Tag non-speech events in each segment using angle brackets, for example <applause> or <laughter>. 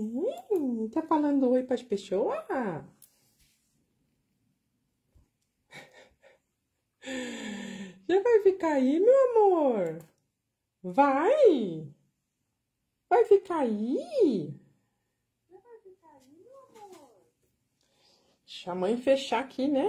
Hum, tá falando oi as pessoas? <laughs> Já vai ficar aí, meu amor? Vai! Vai ficar aí? Vai ficar aí, meu amor? Deixa a mãe fechar aqui, né?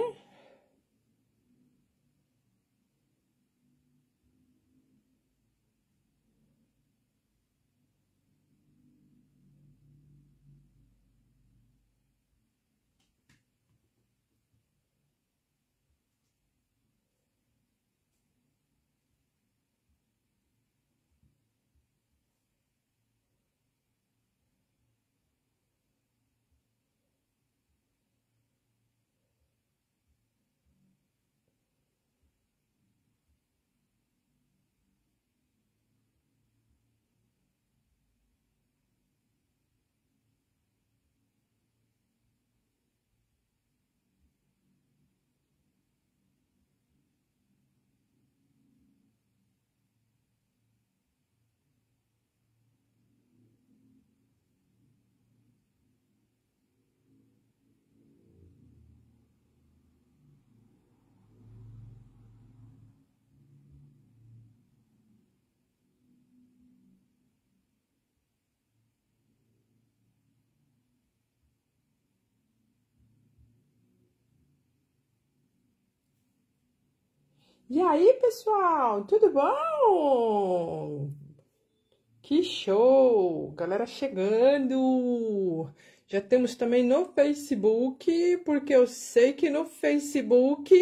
E aí, pessoal, tudo bom? Que show! Galera chegando! Já temos também no Facebook, porque eu sei que no Facebook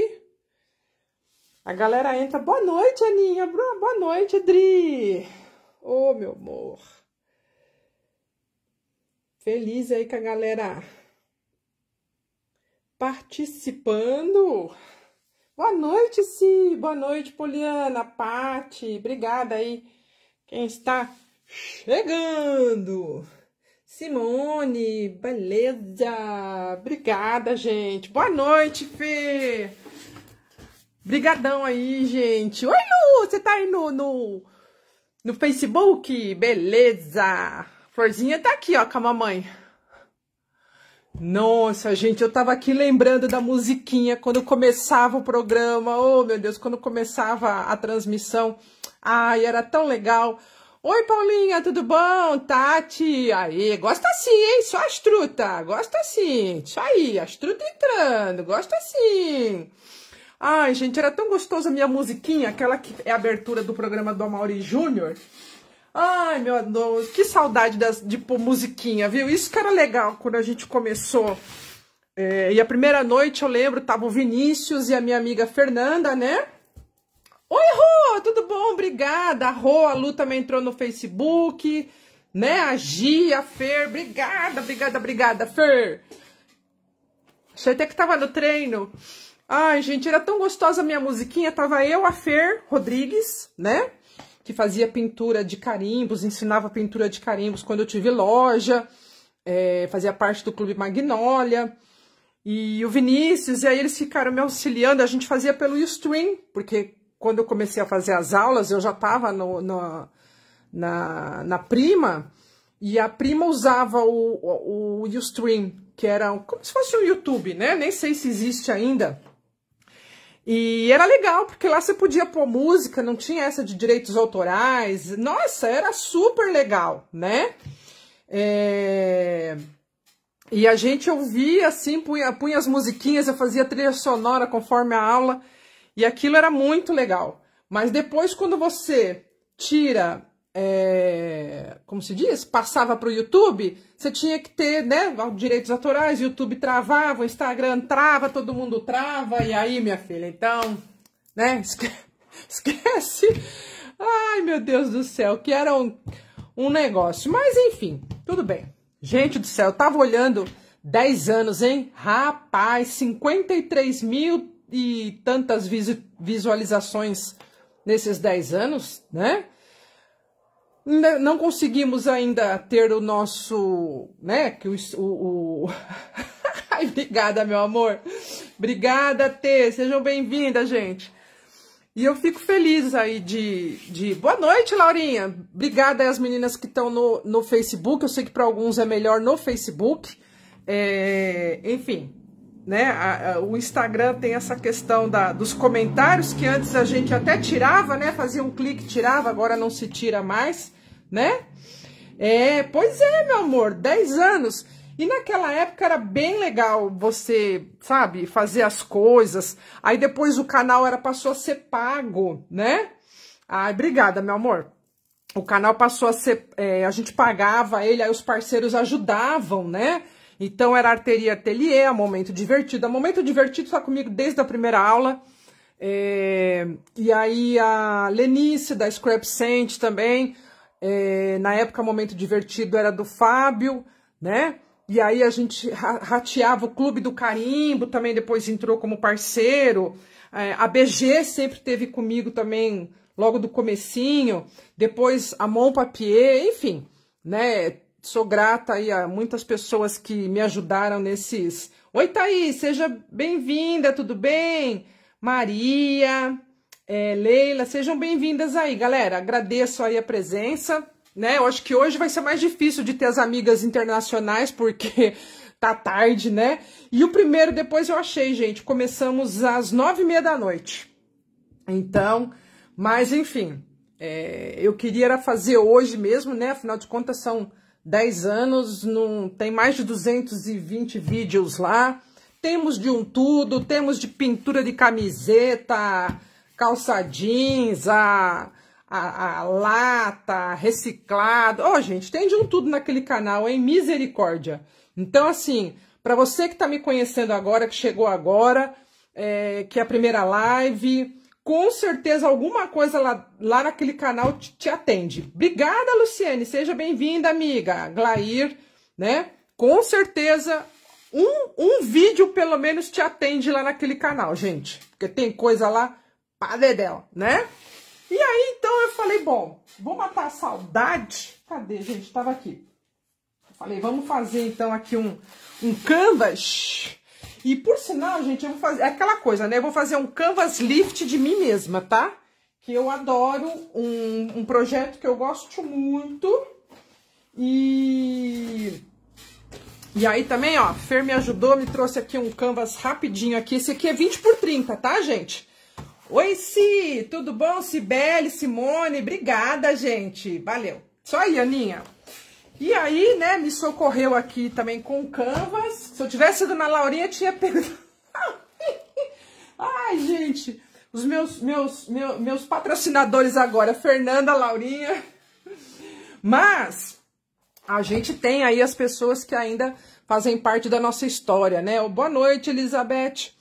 a galera entra. Boa noite, Aninha! Boa noite, Adri! Ô, oh, meu amor! Feliz aí com a galera participando. Boa noite, Si. Boa noite, Poliana, Pati. Obrigada aí quem está chegando. Simone, beleza. Obrigada, gente. Boa noite, Fê. Brigadão aí, gente. Oi, Lu, você tá aí no, no, no Facebook? Beleza. Florzinha tá aqui, ó, com a mamãe. Nossa, gente, eu tava aqui lembrando da musiquinha quando começava o programa. Oh, meu Deus, quando começava a transmissão. Ai, era tão legal. Oi, Paulinha, tudo bom? Tati, aí, gosta sim, hein? Só as truta, gosta sim. Isso aí, as truta entrando, gosta sim. Ai, gente, era tão gostosa a minha musiquinha, aquela que é a abertura do programa do Amaury Júnior. Ai, meu Deus, que saudade das, de pôr musiquinha, viu? Isso que era legal quando a gente começou. É, e a primeira noite, eu lembro, tava o Vinícius e a minha amiga Fernanda, né? Oi, Rô, tudo bom? Obrigada. A Rô, a Lu também entrou no Facebook, né? A Gia a Fer, obrigada, obrigada, obrigada, Fer. Achei até que tava no treino. Ai, gente, era tão gostosa a minha musiquinha. Tava eu, a Fer Rodrigues, né? que fazia pintura de carimbos, ensinava pintura de carimbos quando eu tive loja, é, fazia parte do Clube Magnólia, e o Vinícius, e aí eles ficaram me auxiliando, a gente fazia pelo Ustream, porque quando eu comecei a fazer as aulas, eu já estava na, na prima, e a prima usava o, o, o Ustream, que era como se fosse o um YouTube, né? Nem sei se existe ainda. E era legal, porque lá você podia pôr música, não tinha essa de direitos autorais. Nossa, era super legal, né? É... E a gente ouvia, assim, punha, punha as musiquinhas, eu fazia trilha sonora conforme a aula, e aquilo era muito legal. Mas depois, quando você tira é, como se diz, passava para o YouTube, você tinha que ter né, direitos autorais, YouTube travava, o Instagram trava, todo mundo trava, e aí, minha filha, então, né, <laughs> esquece. Ai, meu Deus do céu, que era um, um negócio. Mas, enfim, tudo bem. Gente do céu, tava olhando 10 anos, hein? Rapaz, 53 mil e tantas visualizações nesses 10 anos, né? Né, não conseguimos ainda ter o nosso, né, que o, o... <laughs> Ai, obrigada, meu amor. Obrigada, T Sejam bem-vindas, gente. E eu fico feliz aí de, de... Boa noite, Laurinha. Obrigada às meninas que estão no, no Facebook. Eu sei que para alguns é melhor no Facebook. É... Enfim, né? A, a, o Instagram tem essa questão da, dos comentários que antes a gente até tirava, né? Fazia um clique, tirava, agora não se tira mais né? É, pois é, meu amor, 10 anos. E naquela época era bem legal você, sabe, fazer as coisas. Aí depois o canal era passou a ser pago, né? Ai, obrigada, meu amor. O canal passou a ser. É, a gente pagava ele, aí os parceiros ajudavam, né? Então era Arteria Ateliê, é Momento Divertido. A é Momento Divertido está comigo desde a primeira aula. É, e aí a Lenice da Scrap Saint também. É, na época, Momento Divertido era do Fábio, né? E aí a gente rateava o Clube do Carimbo, também depois entrou como parceiro. É, a BG sempre teve comigo também, logo do comecinho. Depois a Mon Papier, enfim, né? Sou grata aí a muitas pessoas que me ajudaram nesses. Oi, Thaís, seja bem-vinda, tudo bem? Maria, é, Leila, sejam bem-vindas aí, galera. Agradeço aí a presença, né? Eu acho que hoje vai ser mais difícil de ter as amigas internacionais, porque <laughs> tá tarde, né? E o primeiro depois eu achei, gente. Começamos às nove e meia da noite. Então, mas enfim, é, eu queria era fazer hoje mesmo, né? Afinal de contas, são dez anos, não, tem mais de 220 vídeos lá. Temos de um tudo, temos de pintura de camiseta, calça jeans, a, a, a lata, reciclado. Ó, oh, gente, tem de um tudo naquele canal, hein? Misericórdia. Então, assim, para você que tá me conhecendo agora, que chegou agora, é, que é a primeira live, com certeza alguma coisa lá, lá naquele canal te, te atende. Obrigada, Luciane. Seja bem-vinda, amiga. Glair, né? Com certeza um, um vídeo pelo menos te atende lá naquele canal, gente. Porque tem coisa lá Pá, dedéu, né? E aí, então, eu falei, bom, vou matar a saudade. Cadê, gente? Tava aqui. Eu falei, vamos fazer, então, aqui um, um canvas. E, por sinal, gente, eu vou fazer... É aquela coisa, né? Eu vou fazer um canvas lift de mim mesma, tá? Que eu adoro, um, um projeto que eu gosto muito. E... E aí também, ó, Fer me ajudou, me trouxe aqui um canvas rapidinho aqui. Esse aqui é 20 por 30, tá, gente? Oi, Si, tudo bom? Cibele, Simone, obrigada, gente. Valeu. Só aí, Aninha. E aí, né, me socorreu aqui também com canvas. Se eu tivesse ido na Laurinha, tinha pegado. <laughs> Ai, gente, os meus, meus, meus, meus patrocinadores agora, Fernanda, Laurinha. Mas a gente tem aí as pessoas que ainda fazem parte da nossa história, né? Boa noite, Elizabeth.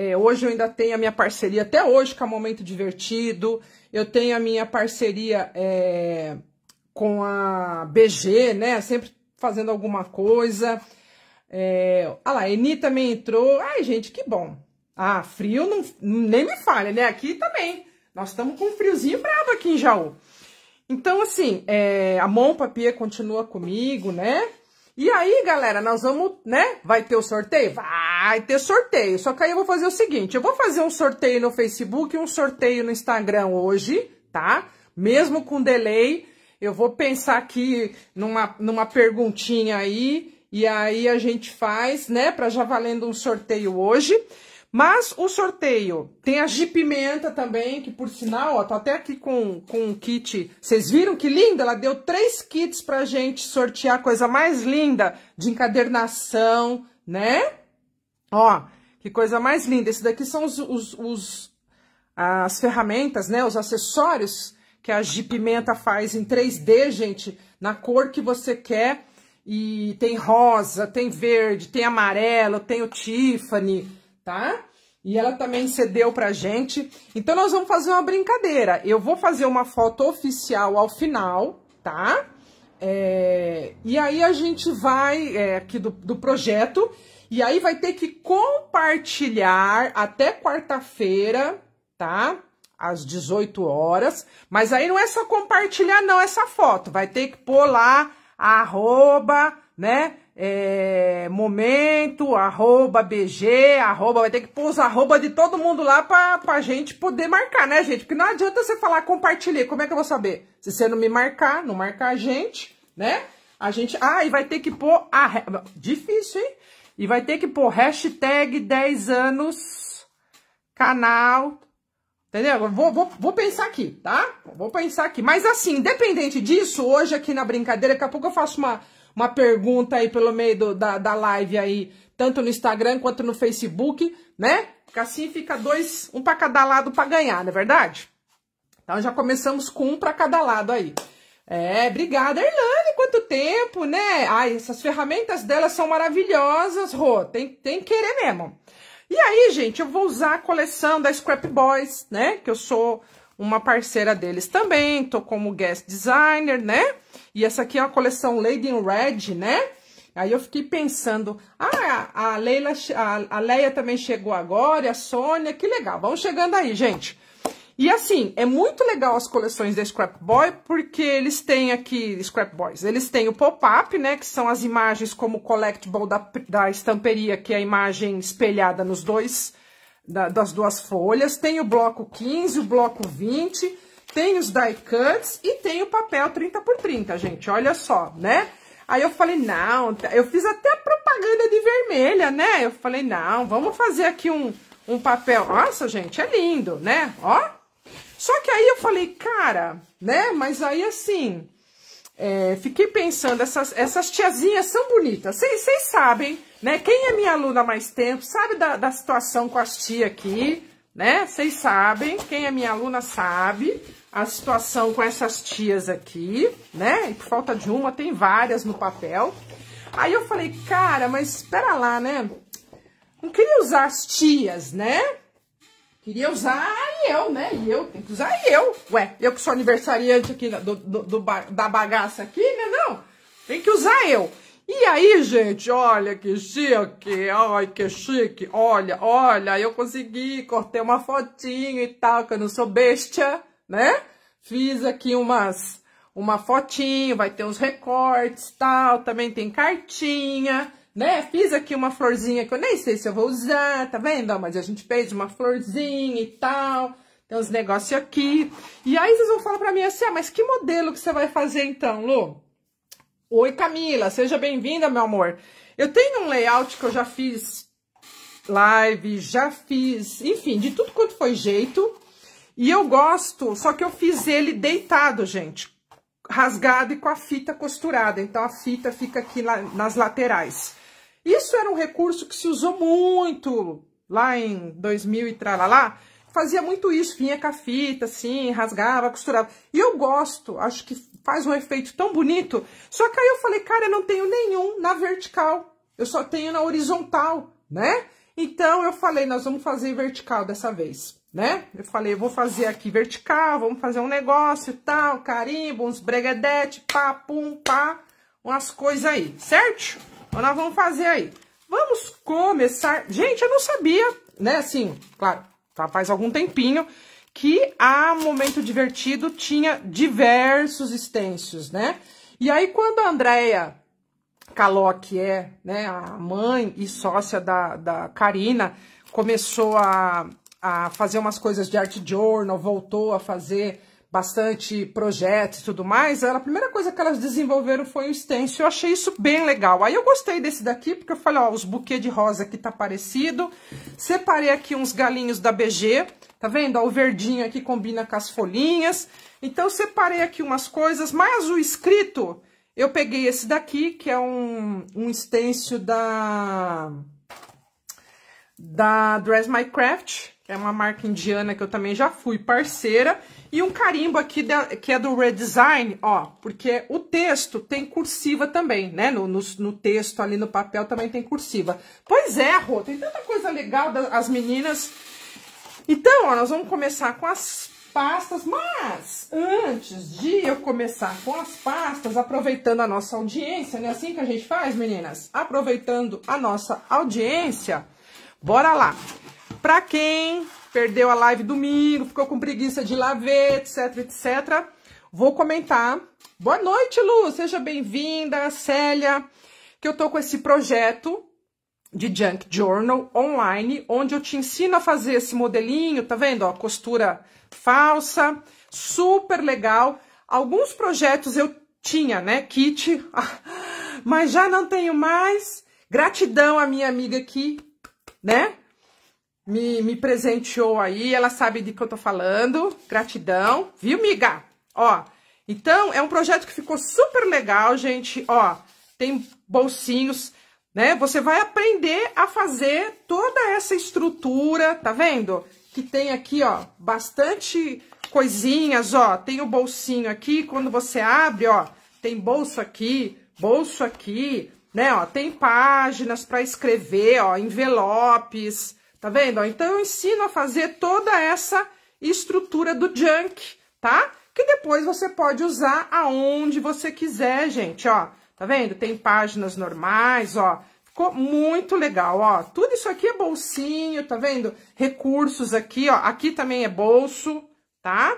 É, hoje eu ainda tenho a minha parceria, até hoje, que é um Momento Divertido. Eu tenho a minha parceria é, com a BG, né? Sempre fazendo alguma coisa. É, ah lá, a Eni também entrou. Ai, gente, que bom. Ah, frio não, nem me falha, né? Aqui também. Nós estamos com um friozinho bravo aqui em Jaú. Então, assim, é, a Mon Papier continua comigo, né? E aí, galera, nós vamos, né? Vai ter o sorteio? Vai ter sorteio. Só que aí eu vou fazer o seguinte, eu vou fazer um sorteio no Facebook e um sorteio no Instagram hoje, tá? Mesmo com delay, eu vou pensar aqui numa, numa perguntinha aí, e aí a gente faz, né, pra já valendo um sorteio hoje. Mas o sorteio tem a Gi pimenta também, que por sinal, ó, tô até aqui com, com um kit. Vocês viram que linda? Ela deu três kits pra gente sortear, coisa mais linda de encadernação, né? Ó, que coisa mais linda. Esse daqui são os, os, os as ferramentas, né? Os acessórios que a Gi pimenta faz em 3D, gente, na cor que você quer. E tem rosa, tem verde, tem amarelo, tem o Tiffany, tá? E ela também cedeu pra gente. Então nós vamos fazer uma brincadeira. Eu vou fazer uma foto oficial ao final, tá? É, e aí a gente vai é, aqui do, do projeto. E aí vai ter que compartilhar até quarta-feira, tá? Às 18 horas. Mas aí não é só compartilhar, não, é essa foto. Vai ter que pôr lá, arroba, né? é, momento, arroba BG, arroba, vai ter que pôr os arroba de todo mundo lá pra, pra gente poder marcar, né, gente? Porque não adianta você falar compartilhar, como é que eu vou saber? Se você não me marcar, não marcar a gente, né? A gente, ah, e vai ter que pôr, a, difícil, hein? E vai ter que pôr hashtag 10 anos, canal, entendeu? Vou, vou, vou pensar aqui, tá? Vou pensar aqui, mas assim, independente disso, hoje aqui na brincadeira, daqui a pouco eu faço uma uma pergunta aí pelo meio do, da, da live aí, tanto no Instagram quanto no Facebook, né? Porque assim fica dois, um para cada lado para ganhar, não é verdade? Então já começamos com um para cada lado aí. É, obrigada, Irlanda, quanto tempo, né? Ai, essas ferramentas delas são maravilhosas, Rô, tem, tem querer mesmo. E aí, gente, eu vou usar a coleção da Scrap Boys, né? Que eu sou uma parceira deles também, tô como guest designer, né? E essa aqui é uma coleção Lady in Red, né? Aí eu fiquei pensando, ah, a Leila, a, a Leia também chegou agora, e a Sônia, que legal, vamos chegando aí, gente. E assim, é muito legal as coleções da Scrap Boy, porque eles têm aqui, Scrap Boys, eles têm o pop-up, né, que são as imagens como collectible da, da estamperia, que é a imagem espelhada nos dois, da, das duas folhas, tem o bloco 15, o bloco 20, tem os die cuts e tem o papel 30 por 30, gente, olha só, né? Aí eu falei, não, tá, eu fiz até propaganda de vermelha, né? Eu falei, não, vamos fazer aqui um, um papel, nossa, gente, é lindo, né? Ó, só que aí eu falei, cara, né? Mas aí assim, é, fiquei pensando, essas, essas tiazinhas são bonitas, vocês sabem né? Quem é minha aluna há mais tempo sabe da, da situação com as tia aqui, né? Vocês sabem, quem é minha aluna sabe a situação com essas tias aqui, né? E por falta de uma, tem várias no papel. Aí eu falei, cara, mas espera lá, né? Não queria usar as tias, né? Queria usar eu, né? E eu, tem que usar eu. Ué, eu que sou aniversariante aqui do, do, do da bagaça aqui, né? Não, tem que usar eu. E aí, gente, olha que chique, ai que chique, olha, olha, eu consegui, cortei uma fotinho e tal, que eu não sou bestia, né? Fiz aqui umas, uma fotinho, vai ter uns recortes tal, também tem cartinha, né? Fiz aqui uma florzinha que eu nem sei se eu vou usar, tá vendo? Mas a gente fez uma florzinha e tal, tem uns negócios aqui. E aí vocês vão falar pra mim assim, ah, mas que modelo que você vai fazer então, Lu? Oi, Camila, seja bem-vinda, meu amor. Eu tenho um layout que eu já fiz live, já fiz, enfim, de tudo quanto foi jeito. E eu gosto, só que eu fiz ele deitado, gente, rasgado e com a fita costurada. Então, a fita fica aqui lá, nas laterais. Isso era um recurso que se usou muito lá em 2000 e tralalá. Fazia muito isso, vinha com a fita, assim, rasgava, costurava. E eu gosto, acho que faz um efeito tão bonito. Só que aí eu falei, cara, eu não tenho nenhum na vertical. Eu só tenho na horizontal, né? Então eu falei, nós vamos fazer vertical dessa vez, né? Eu falei, eu vou fazer aqui vertical, vamos fazer um negócio tal, carimbo, uns breguedete, pá, pum, pá, umas coisas aí, certo? Então nós vamos fazer aí. Vamos começar. Gente, eu não sabia, né? Assim, claro, tá faz algum tempinho que a Momento Divertido tinha diversos stencils, né? E aí, quando a Andrea Caló, que é né, a mãe e sócia da, da Karina, começou a, a fazer umas coisas de art journal, voltou a fazer bastante projetos e tudo mais, ela, a primeira coisa que elas desenvolveram foi o stencil, eu achei isso bem legal. Aí eu gostei desse daqui, porque eu falei, ó, os buquês de rosa aqui tá parecido, separei aqui uns galinhos da BG, Tá vendo? Ó, o verdinho aqui combina com as folhinhas. Então, eu separei aqui umas coisas, mas o escrito, eu peguei esse daqui, que é um, um stencil da, da Dress My Craft, que é uma marca indiana que eu também já fui parceira. E um carimbo aqui da, que é do Redesign, ó, porque o texto tem cursiva também, né? No, no, no, texto ali no papel também tem cursiva. Pois é, Rô, tem tanta coisa legal das meninas então, ó, nós vamos começar com as pastas, mas antes de eu começar com as pastas, aproveitando a nossa audiência, não é assim que a gente faz, meninas? Aproveitando a nossa audiência, bora lá. Pra quem perdeu a live domingo, ficou com preguiça de laver, etc, etc, vou comentar. Boa noite, Lu, seja bem-vinda, Célia, que eu tô com esse projeto de Junk Journal online, onde eu te ensino a fazer esse modelinho, tá vendo? Ó, costura falsa, super legal. Alguns projetos eu tinha, né, kit, <laughs> mas já não tenho mais. Gratidão à minha amiga aqui, né? Me, me presenteou aí, ela sabe de que eu tô falando. Gratidão, viu, miga? Ó, então é um projeto que ficou super legal, gente. Ó, tem bolsinhos né? Você vai aprender a fazer toda essa estrutura, tá vendo? Que tem aqui, ó, bastante coisinhas, ó. Tem o bolsinho aqui, quando você abre, ó, tem bolso aqui, bolso aqui, né, ó, tem páginas para escrever, ó, envelopes, tá vendo? então eu ensino a fazer toda essa estrutura do junk, tá? Que depois você pode usar aonde você quiser, gente, ó. Tá vendo? Tem páginas normais, ó. Ficou muito legal, ó. Tudo isso aqui é bolsinho, tá vendo? Recursos aqui, ó. Aqui também é bolso, tá?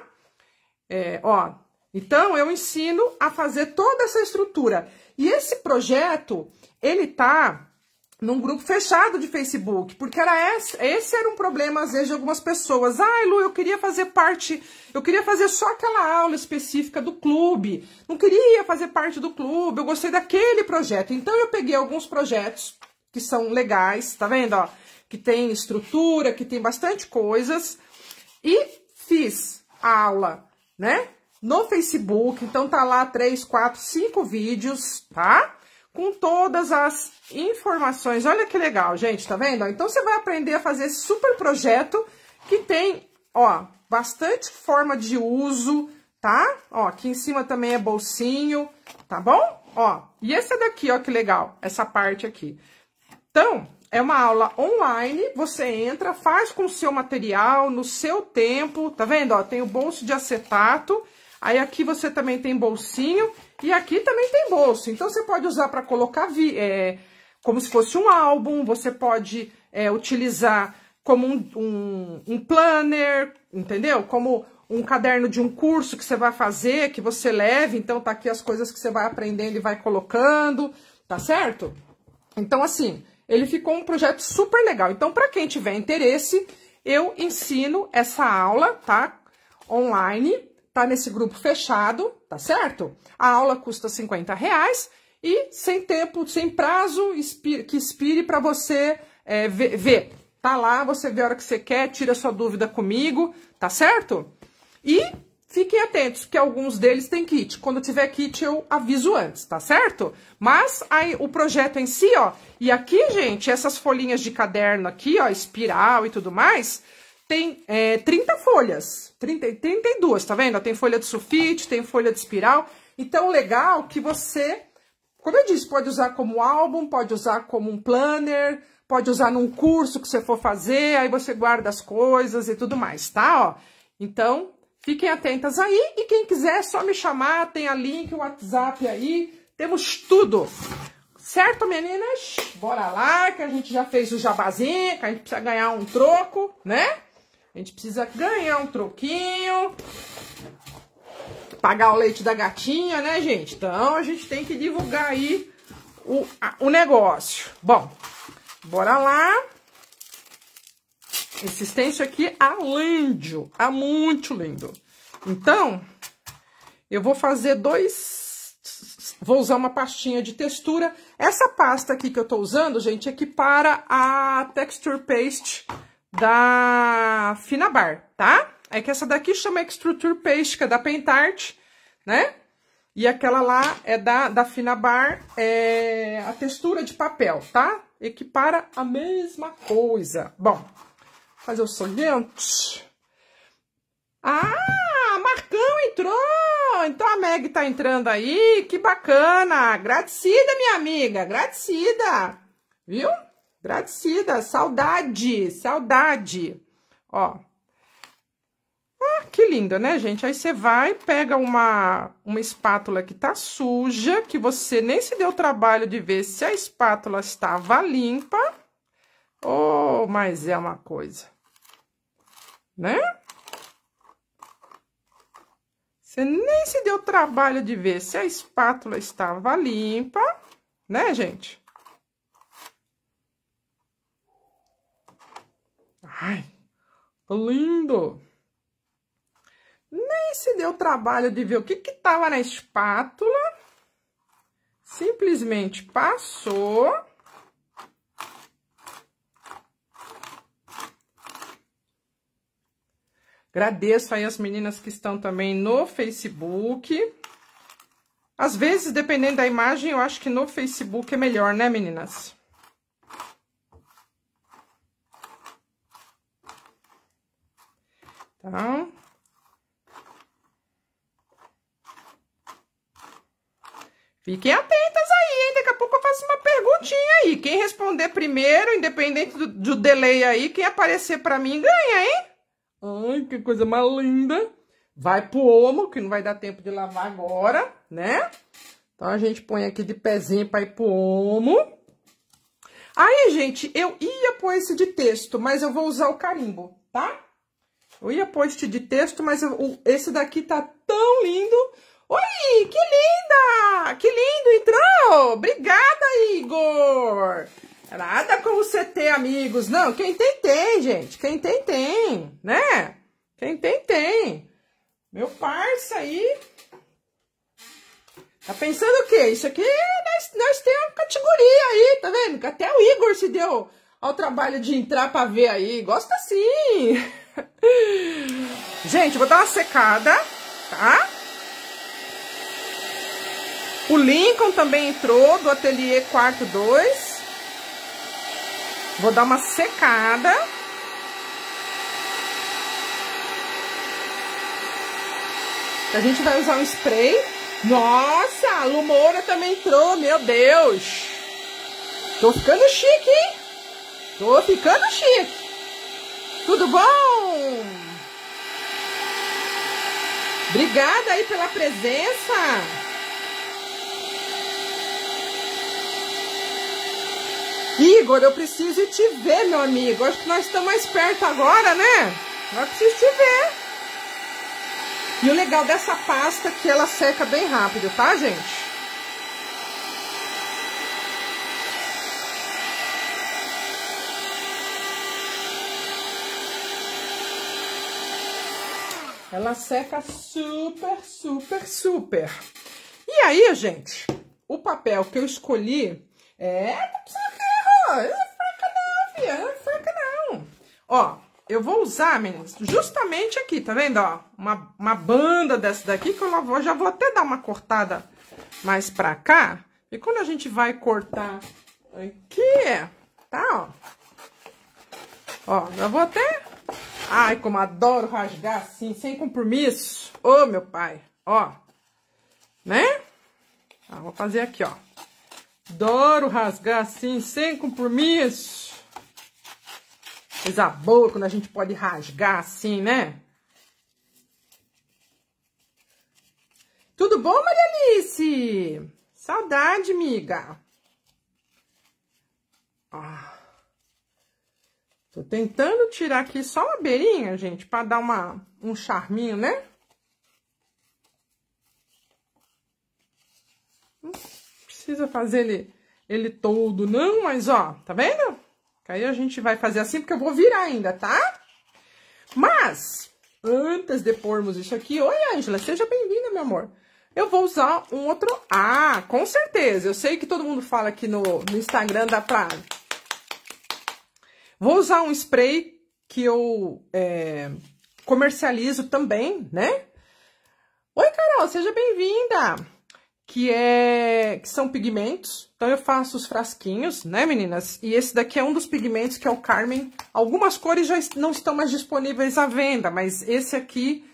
É, ó. Então, eu ensino a fazer toda essa estrutura. E esse projeto, ele tá num grupo fechado de Facebook, porque era esse, esse era um problema às vezes de algumas pessoas. Ai, ah, Lu, eu queria fazer parte, eu queria fazer só aquela aula específica do clube. Não queria fazer parte do clube, eu gostei daquele projeto. Então eu peguei alguns projetos que são legais, tá vendo, ó, que tem estrutura, que tem bastante coisas e fiz a aula, né? No Facebook, então tá lá três, quatro, cinco vídeos, tá? com todas as informações. Olha que legal, gente, tá vendo? Então, você vai aprender a fazer esse super projeto que tem, ó, bastante forma de uso, tá? Ó, aqui em cima também é bolsinho, tá bom? Ó, e esse daqui, ó, que legal, essa parte aqui. Então, é uma aula online, você entra, faz com o seu material, no seu tempo, tá vendo? Ó, tem o bolso de acetato, aí aqui você também tem bolsinho e aqui também tem bolso, então você pode usar para colocar é, como se fosse um álbum, você pode é, utilizar como um, um, um planner, entendeu? Como um caderno de um curso que você vai fazer, que você leve, então tá aqui as coisas que você vai aprendendo e vai colocando, tá certo? Então, assim, ele ficou um projeto super legal. Então, para quem tiver interesse, eu ensino essa aula, tá? Online, tá nesse grupo fechado, tá certo? A aula custa 50 reais e sem tempo, sem prazo que expire para você é, ver. Tá lá, você vê a hora que você quer, tira sua dúvida comigo, tá certo? E fiquem atentos, que alguns deles têm kit. Quando tiver kit, eu aviso antes, tá certo? Mas aí o projeto em si, ó, e aqui, gente, essas folhinhas de caderno aqui, ó, espiral e tudo mais, tem é, 30 folhas, 30, 32, tá vendo? Tem folha de sulfite, tem folha de espiral. Então, legal é que você, como eu disse, pode usar como álbum, pode usar como um planner, pode usar num curso que você for fazer, aí você guarda as coisas e tudo mais, tá? Ó, então, fiquem atentas aí e quem quiser é só me chamar, tem a link, o WhatsApp aí, temos tudo. Certo, meninas? Bora lá, que a gente já fez o jabazinho, que a gente precisa ganhar um troco, né? A gente precisa ganhar um troquinho, pagar o leite da gatinha, né, gente? Então, a gente tem que divulgar aí o, a, o negócio. Bom, bora lá. Esse stencil aqui é lindo, é muito lindo. Então, eu vou fazer dois... Vou usar uma pastinha de textura. Essa pasta aqui que eu tô usando, gente, é que para a texture paste da Finabar, tá? É que essa daqui chama Extruture Paste, que é da Pentart, né? E aquela lá é da, da Finabar, é a textura de papel, tá? Equipara a mesma coisa. Bom, fazer o solvente. Ah, Marcão entrou! Então a Meg tá entrando aí, que bacana! Gratida, minha amiga, Viu? Viu? Gratidão, saudade, saudade. Ó. Ah, que linda, né, gente? Aí você vai, pega uma, uma espátula que tá suja, que você nem se deu trabalho de ver se a espátula estava limpa. Oh, mas é uma coisa. Né? Você nem se deu trabalho de ver se a espátula estava limpa, né, gente? Ai, lindo! Nem se deu trabalho de ver o que que tava na espátula. Simplesmente passou. Agradeço aí as meninas que estão também no Facebook. Às vezes, dependendo da imagem, eu acho que no Facebook é melhor, né, meninas? tá? Fiquem atentas aí, hein? Daqui a pouco eu faço uma perguntinha aí. Quem responder primeiro, independente do, do delay aí, quem aparecer para mim ganha, hein? Ai, que coisa mais linda. Vai pro omo, que não vai dar tempo de lavar agora, né? Então a gente põe aqui de pezinho para ir pro omo. Aí, gente, eu ia pôr esse de texto, mas eu vou usar o carimbo, tá? Eu ia pôr este de texto, mas eu, esse daqui tá tão lindo. Oi, que linda! Que lindo, entrou! Obrigada, Igor! Nada como você ter amigos. Não, quem tem, tem, gente. Quem tem, tem, né? Quem tem, tem. Meu parça aí... Tá pensando o quê? Isso aqui, nós, nós temos uma categoria aí, tá vendo? Até o Igor se deu ao trabalho de entrar pra ver aí. Gosta sim! <laughs> <laughs> Gente, vou dar uma secada, tá? O Lincoln também entrou do ateliê quarto 2. Vou dar uma secada. A gente vai usar um spray. Nossa, a Lumora também entrou, meu Deus. Tô ficando chique, hein? Tô ficando chique. Tudo bom? Obrigada aí pela presença. Igor, eu preciso te ver, meu amigo. Acho que nós estamos mais perto agora, né? Eu preciso te ver. E o legal dessa pasta é que ela seca bem rápido, tá, gente? Ela seca super, super, super. E aí, gente, o papel que eu escolhi é... Não tá precisa errar, é fraca não, filha, é fraca não. Ó, eu vou usar, meninas, justamente aqui, tá vendo, ó? Uma, uma banda dessa daqui que eu já vou até dar uma cortada mais pra cá. E quando a gente vai cortar aqui, tá, ó. Ó, já vou até Ai, como adoro rasgar assim, sem compromisso. Ô, oh, meu pai, ó. Né? Ah, vou fazer aqui, ó. Adoro rasgar assim, sem compromisso. Coisa boa quando a gente pode rasgar assim, né? Tudo bom, Maria Alice? Saudade, amiga. Ah. Tô tentando tirar aqui só uma beirinha, gente, para dar uma, um charminho, né? Não precisa fazer ele, ele todo, não, mas ó, tá vendo? Aí a gente vai fazer assim, porque eu vou virar ainda, tá? Mas, antes de pormos isso aqui... Oi, Ângela, seja bem-vinda, meu amor. Eu vou usar um outro... Ah, com certeza. Eu sei que todo mundo fala aqui no, no Instagram, dá pra Vou usar um spray que eu é, comercializo também, né? Oi, Carol, seja bem-vinda! Que é que são pigmentos. Então eu faço os frasquinhos, né, meninas? E esse daqui é um dos pigmentos que é o Carmen. Algumas cores já não estão mais disponíveis à venda, mas esse aqui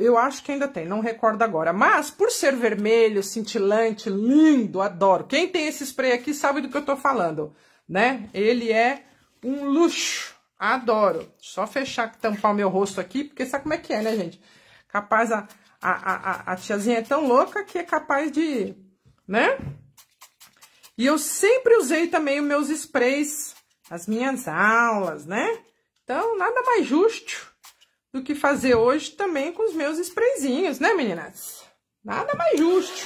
eu acho que ainda tem, não recordo agora. Mas, por ser vermelho, cintilante, lindo, adoro. Quem tem esse spray aqui sabe do que eu tô falando, né? Ele é um luxo. Adoro. Só fechar, tampar o meu rosto aqui, porque sabe como é que é, né, gente? Capaz, a, a, a, a tiazinha é tão louca que é capaz de, né? E eu sempre usei também os meus sprays nas minhas aulas, né? Então, nada mais justo do que fazer hoje também com os meus sprayzinhos, né, meninas? Nada mais justo.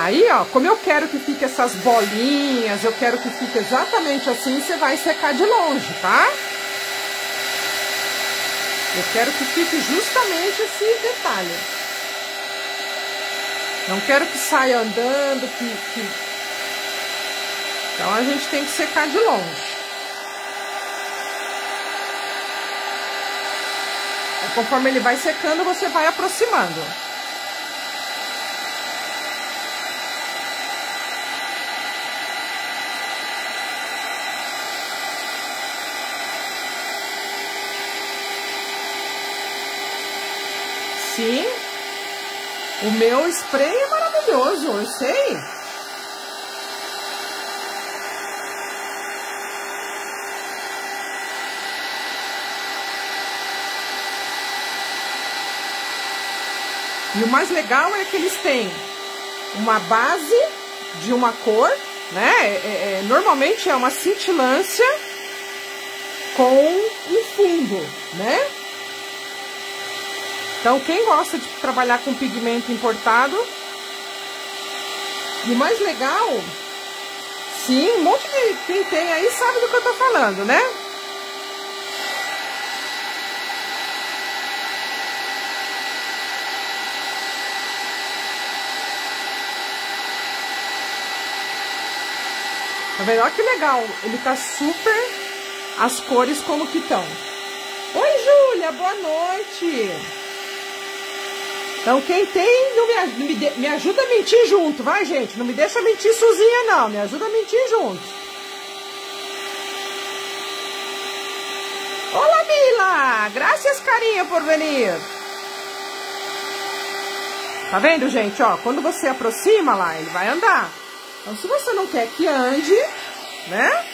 Aí, ó, como eu quero que fique essas bolinhas, eu quero que fique exatamente assim, você vai secar de longe, tá? Eu quero que fique justamente esse detalhe. Não quero que saia andando, que, que... Então, a gente tem que secar de longe. Então, conforme ele vai secando, você vai aproximando. O meu spray é maravilhoso, eu sei. E o mais legal é que eles têm uma base de uma cor, né? É, é, é normalmente é uma cintilância com um fundo, né? Então, quem gosta de trabalhar com pigmento importado... E o mais legal... Sim, um monte de quem tem aí sabe do que eu tô falando, né? Tá vendo? Olha que legal. Ele tá super as cores como que estão. Oi, Júlia, boa noite. Então quem tem, não me, me, me, ajuda a mentir junto, vai gente? Não me deixa mentir sozinha não, me ajuda a mentir junto. Olá Mila, graças carinha por venir. Tá vendo gente, ó, quando você aproxima lá, ele vai andar. Então se você não quer que ande, né?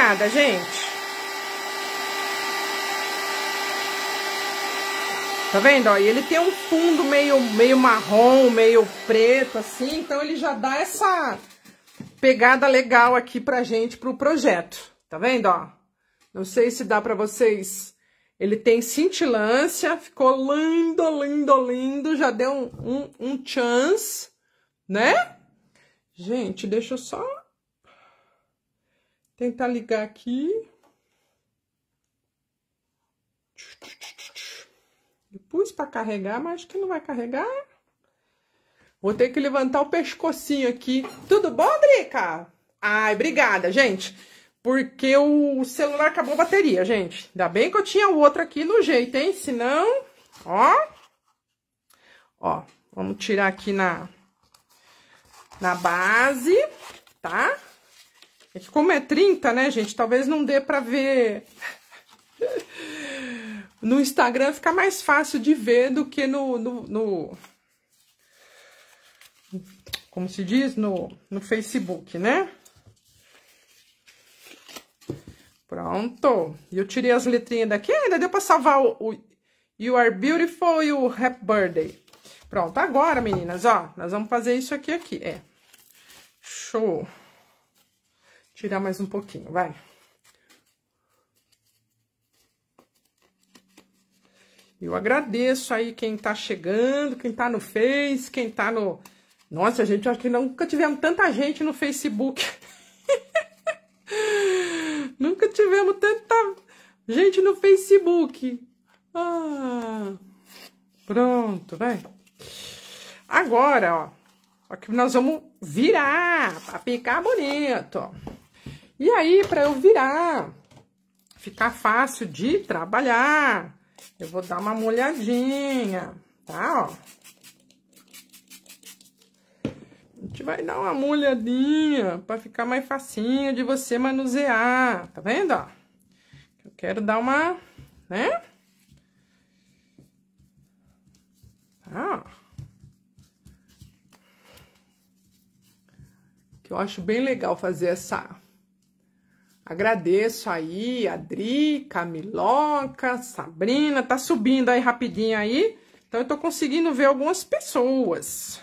Obrigada, gente. Tá vendo? Ó, e ele tem um fundo meio, meio marrom, meio preto, assim. Então, ele já dá essa pegada legal aqui pra gente, pro projeto. Tá vendo, ó? Não sei se dá pra vocês... Ele tem cintilância, ficou lindo, lindo, lindo. Já deu um, um, um chance, né? Gente, deixa eu só Tentar ligar aqui. Eu pus para carregar, mas que não vai carregar. Vou ter que levantar o pescocinho aqui. Tudo bom, Drica? Ai, obrigada, gente. Porque o celular acabou a bateria, gente. Ainda bem que eu tinha o outro aqui no jeito, hein? Senão, ó. Ó, vamos tirar aqui na, na base, tá? Tá? É que como é 30, né, gente, talvez não dê pra ver... no Instagram fica mais fácil de ver do que no... no, no... Como se diz? No, no Facebook, né? Pronto. E eu tirei as letrinhas daqui. Ainda deu pra salvar o, o You Are Beautiful e o Happy Birthday. Pronto, agora, meninas, ó, nós vamos fazer isso aqui, aqui, é. Show tirar mais um pouquinho, vai. Eu agradeço aí quem tá chegando, quem tá no Face, quem tá no... Nossa, gente, acho que nunca tivemos tanta gente no Facebook. <laughs> nunca tivemos tanta gente no Facebook. Ah, pronto, vai. Agora, ó, aqui nós vamos virar pra ficar bonito, ó. E aí, para eu virar, ficar fácil de trabalhar, eu vou dar uma molhadinha, tá? Ó. A gente vai dar uma molhadinha para ficar mais facinho de você manusear, tá vendo, ó? Eu quero dar uma, né? Tá, ó. Que eu acho bem legal fazer essa Agradeço aí, Adri, Camiloca, Sabrina, tá subindo aí rapidinho aí. Então eu tô conseguindo ver algumas pessoas.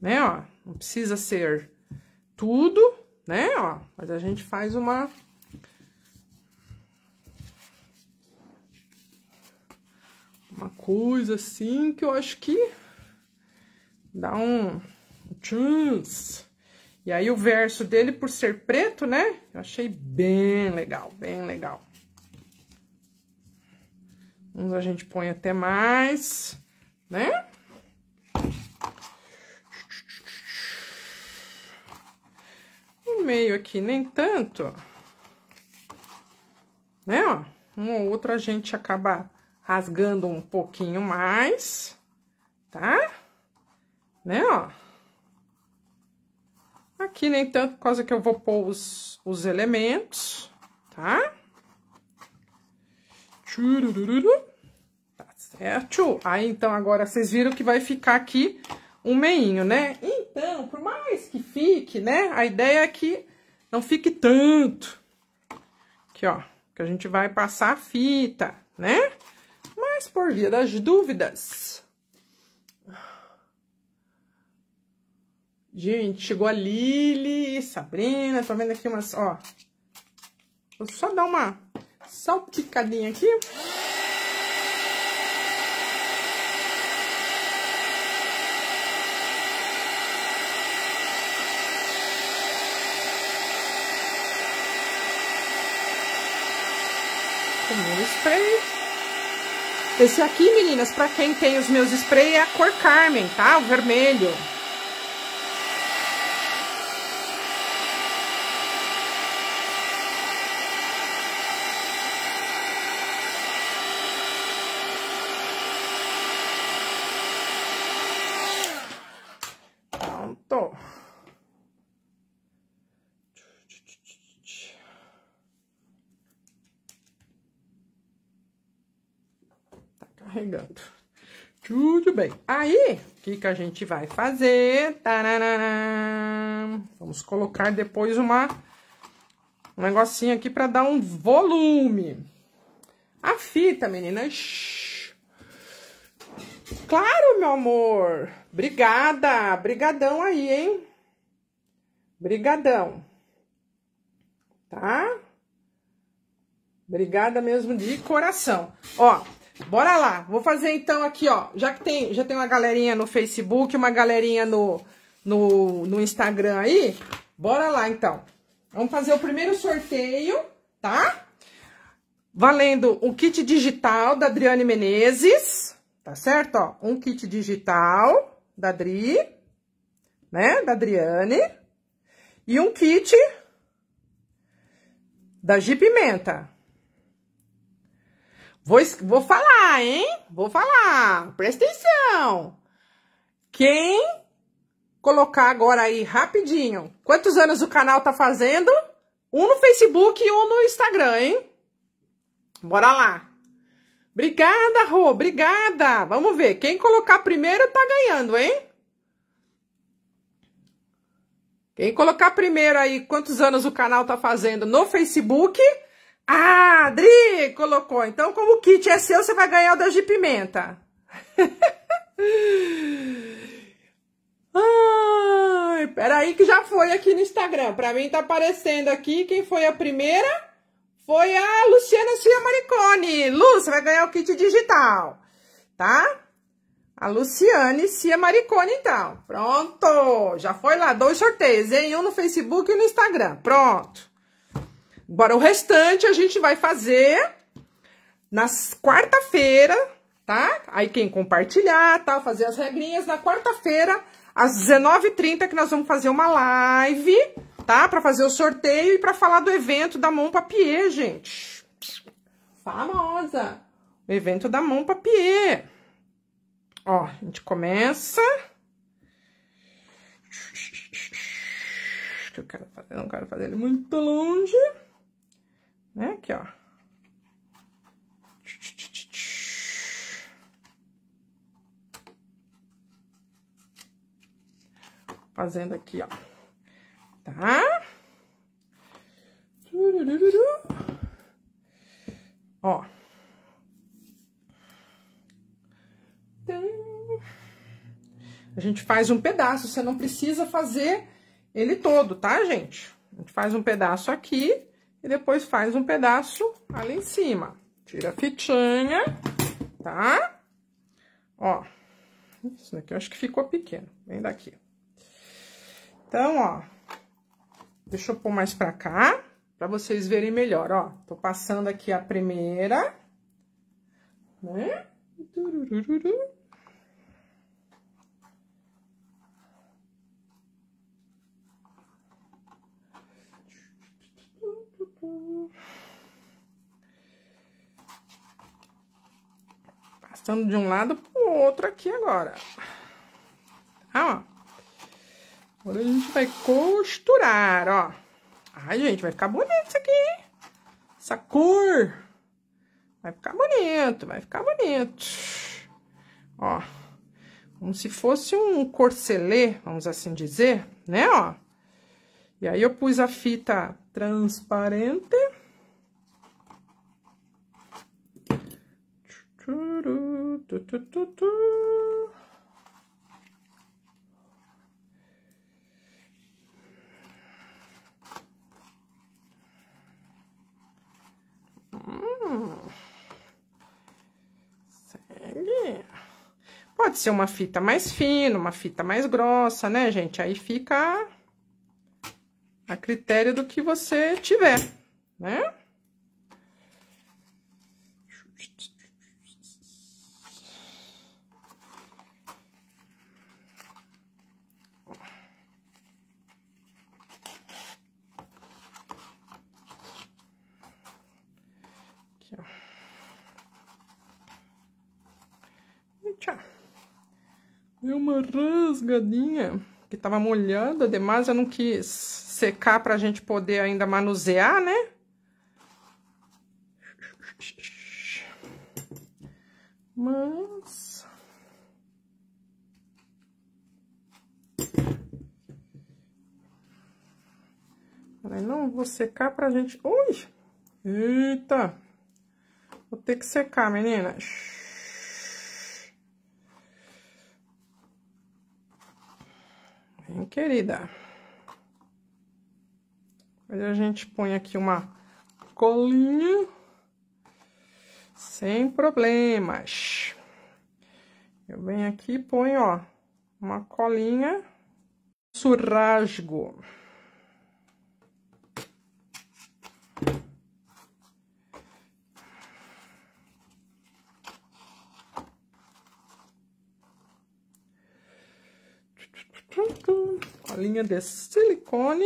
Né, ó, não precisa ser tudo, né, ó, mas a gente faz uma uma coisa assim que eu acho que dá um chance. E aí, o verso dele, por ser preto, né? Eu achei bem legal, bem legal. Vamos a gente põe até mais, né? No meio aqui, nem tanto. Né, ó? Um ou outro a gente acaba rasgando um pouquinho mais, tá? Né, ó? Aqui nem né, tanto, por causa que eu vou pôr os, os elementos, tá? Tá certo? Aí, então, agora vocês viram que vai ficar aqui um meinho, né? Então, por mais que fique, né? A ideia é que não fique tanto. Aqui, ó, que a gente vai passar a fita, né? Mas, por via das dúvidas, Gente, chegou a Lili, Sabrina, tô vendo aqui umas, ó. Vou só dar uma salpicadinha aqui. Primeiro meu spray. Esse aqui, meninas, para quem tem os meus spray é a cor Carmen, tá? O vermelho. Aí, o que, que a gente vai fazer? Tararara. Vamos colocar depois uma, um negocinho aqui para dar um volume. A fita, meninas. Claro, meu amor. Obrigada. Brigadão aí, hein? Brigadão. Tá? Obrigada mesmo de coração. Ó, Bora lá. Vou fazer então aqui, ó. Já que tem, já tem uma galerinha no Facebook, uma galerinha no, no, no Instagram aí. Bora lá, então. Vamos fazer o primeiro sorteio, tá? Valendo o kit digital da Adriane Menezes, tá certo? Ó, um kit digital da Adri, né? Da Adriane. E um kit da G Pimenta. Vou, vou falar, hein? Vou falar. Presta atenção. Quem colocar agora aí rapidinho quantos anos o canal tá fazendo? Um no Facebook e um no Instagram, hein? Bora lá. Obrigada, Rô. Obrigada. Vamos ver. Quem colocar primeiro tá ganhando, hein? Quem colocar primeiro aí quantos anos o canal tá fazendo no Facebook ah, Adri colocou. Então, como o kit é seu, você vai ganhar o da de pimenta. <laughs> Ai, peraí que já foi aqui no Instagram. Pra mim tá aparecendo aqui quem foi a primeira. Foi a Luciana Cia Maricone. Lu, você vai ganhar o kit digital, tá? A Luciane Cia Maricone, então. Pronto, já foi lá. Dois sorteios, hein? Um no Facebook e um no Instagram. Pronto. Agora, o restante a gente vai fazer na quarta-feira, tá? Aí quem compartilhar, tal, tá? fazer as regrinhas, na quarta-feira, às 19h30, que nós vamos fazer uma live, tá? Pra fazer o sorteio e pra falar do evento da Mão Papier, gente. Famosa! O evento da Mão Papier. Ó, a gente começa... Que eu quero fazer, não quero fazer ele muito longe né? Aqui, ó. Fazendo aqui, ó. Tá? Ó. A gente faz um pedaço, você não precisa fazer ele todo, tá, gente? A gente faz um pedaço aqui, e depois faz um pedaço ali em cima. Tira a fitinha, tá? Ó. Isso daqui eu acho que ficou pequeno. Vem daqui. Então, ó. Deixa eu pôr mais pra cá, pra vocês verem melhor, ó. Tô passando aqui a primeira, né? Turururu. Passando de um lado pro outro aqui agora. Ah, ó. Agora a gente vai costurar, ó. Ai, gente, vai ficar bonito isso aqui, hein? Essa cor. Vai ficar bonito, vai ficar bonito. Ó. Como se fosse um corcelê, vamos assim dizer, né, ó. E aí eu pus a fita transparente. Tu, tu, tu, tu. Hum. Segue. Pode ser uma fita mais fina, uma fita mais grossa, né, gente? Aí fica a critério do que você tiver, né? rasgadinha, que tava molhada demais, eu não quis secar pra gente poder ainda manusear, né? Mas... Falei, não, vou secar pra gente... Ui! Eita! Vou ter que secar, meninas. Bem querida? Aí a gente põe aqui uma colinha sem problemas. Eu venho aqui e ponho, ó, uma colinha, surrasgo. rasgo. linha de silicone.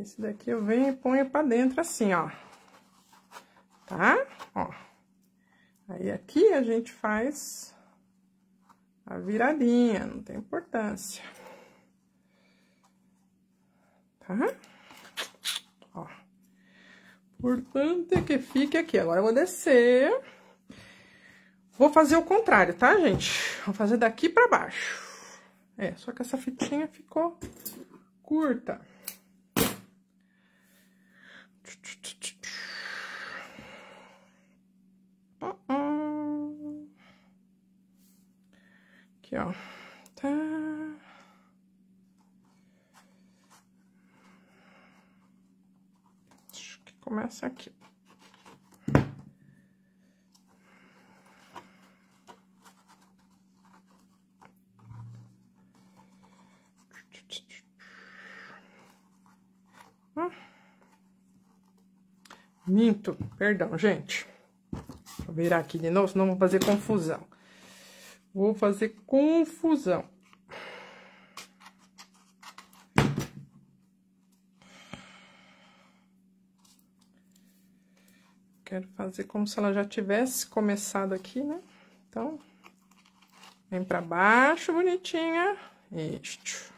Esse daqui eu venho e ponho pra dentro assim, ó. Tá? Ó. Aí aqui a gente faz a viradinha, não tem importância. Tá? Ó. Importante é que fique aqui. Agora eu vou descer. Vou fazer o contrário, tá, gente? Vou fazer daqui pra baixo. É, só que essa fitinha ficou curta. Aqui, ó. Tá. Acho que começa aqui. muito, perdão, gente. Vou virar aqui de novo, senão vou fazer confusão. Vou fazer confusão. Quero fazer como se ela já tivesse começado aqui, né? Então, vem pra baixo, bonitinha. Isto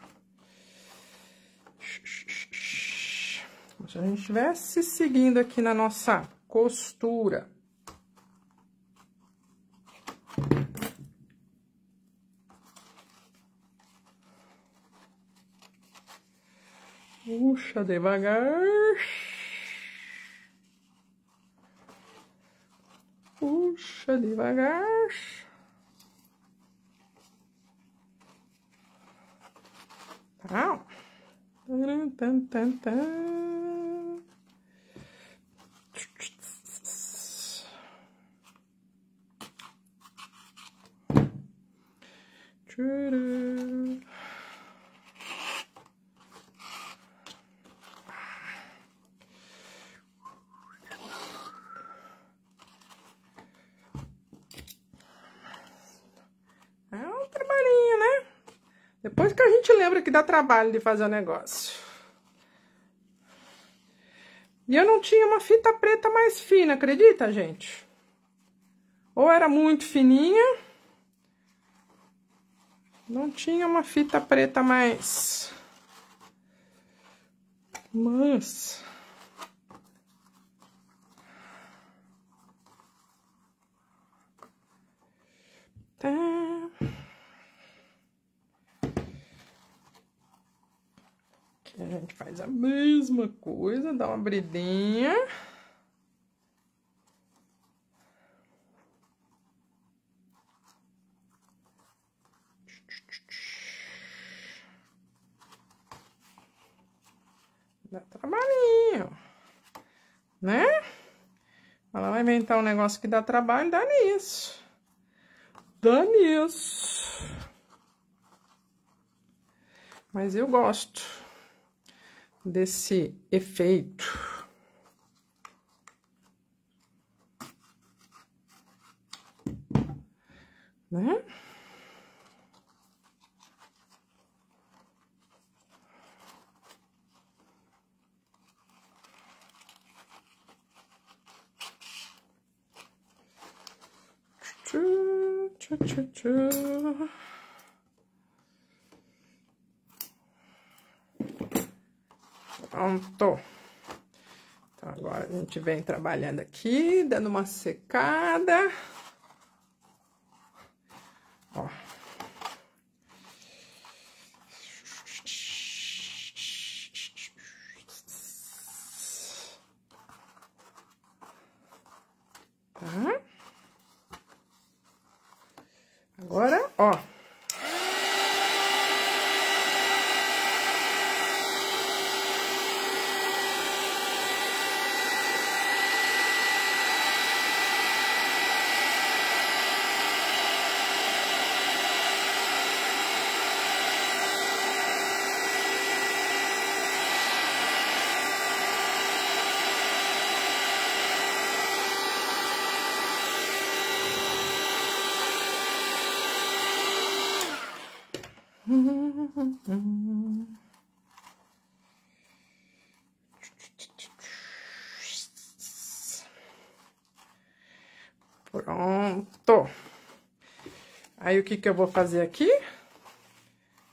gente? A gente estivesse seguindo aqui na nossa costura. Puxa devagar. Puxa devagar. Tá? Tan, tan, tan. É um trabalhinho, né? Depois que a gente lembra que dá trabalho de fazer o negócio. E eu não tinha uma fita preta mais fina, acredita, gente? Ou era muito fininha... Não tinha uma fita preta mais. Mas... Tá... Aqui a gente faz a mesma coisa, dá uma abridinha. Dá trabalhinho. Né? Ela vai inventar um negócio que dá trabalho, dá nisso. Dá nisso. Mas eu gosto desse efeito. Né? Tchau, tchau, tchau. Pronto. Então, agora a gente vem trabalhando aqui, dando uma secada. Aí, o que que eu vou fazer aqui?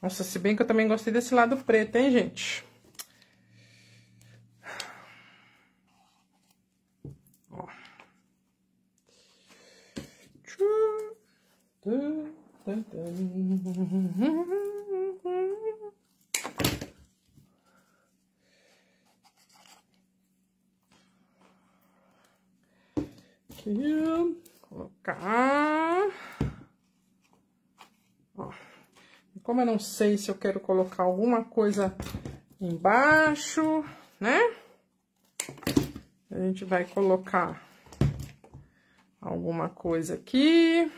Nossa, se bem que eu também gostei desse lado preto, hein, gente? sei se eu quero colocar alguma coisa embaixo, né? A gente vai colocar alguma coisa aqui.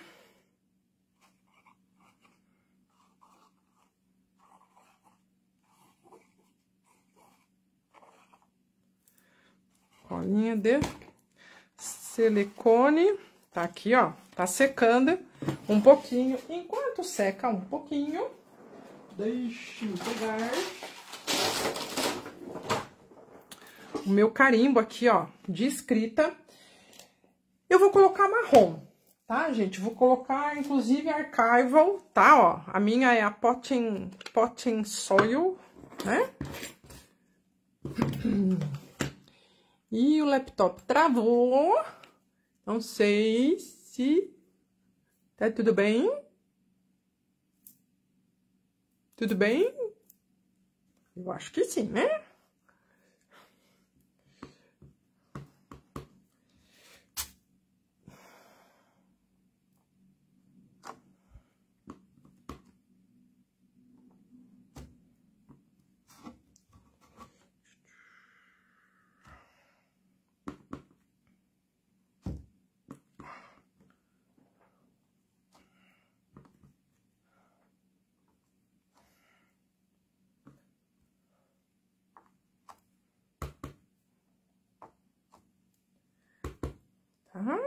Colinha de silicone, tá aqui, ó, tá secando um pouquinho. Enquanto seca um pouquinho, Deixe eu pegar. O meu carimbo aqui, ó, de escrita. Eu vou colocar marrom, tá, gente? Vou colocar, inclusive, archival, tá, ó. A minha é a Potting, Potting Soil, né? E o laptop travou. Não sei se tá tudo bem. Tudo bem? Eu acho que sim, né? tá?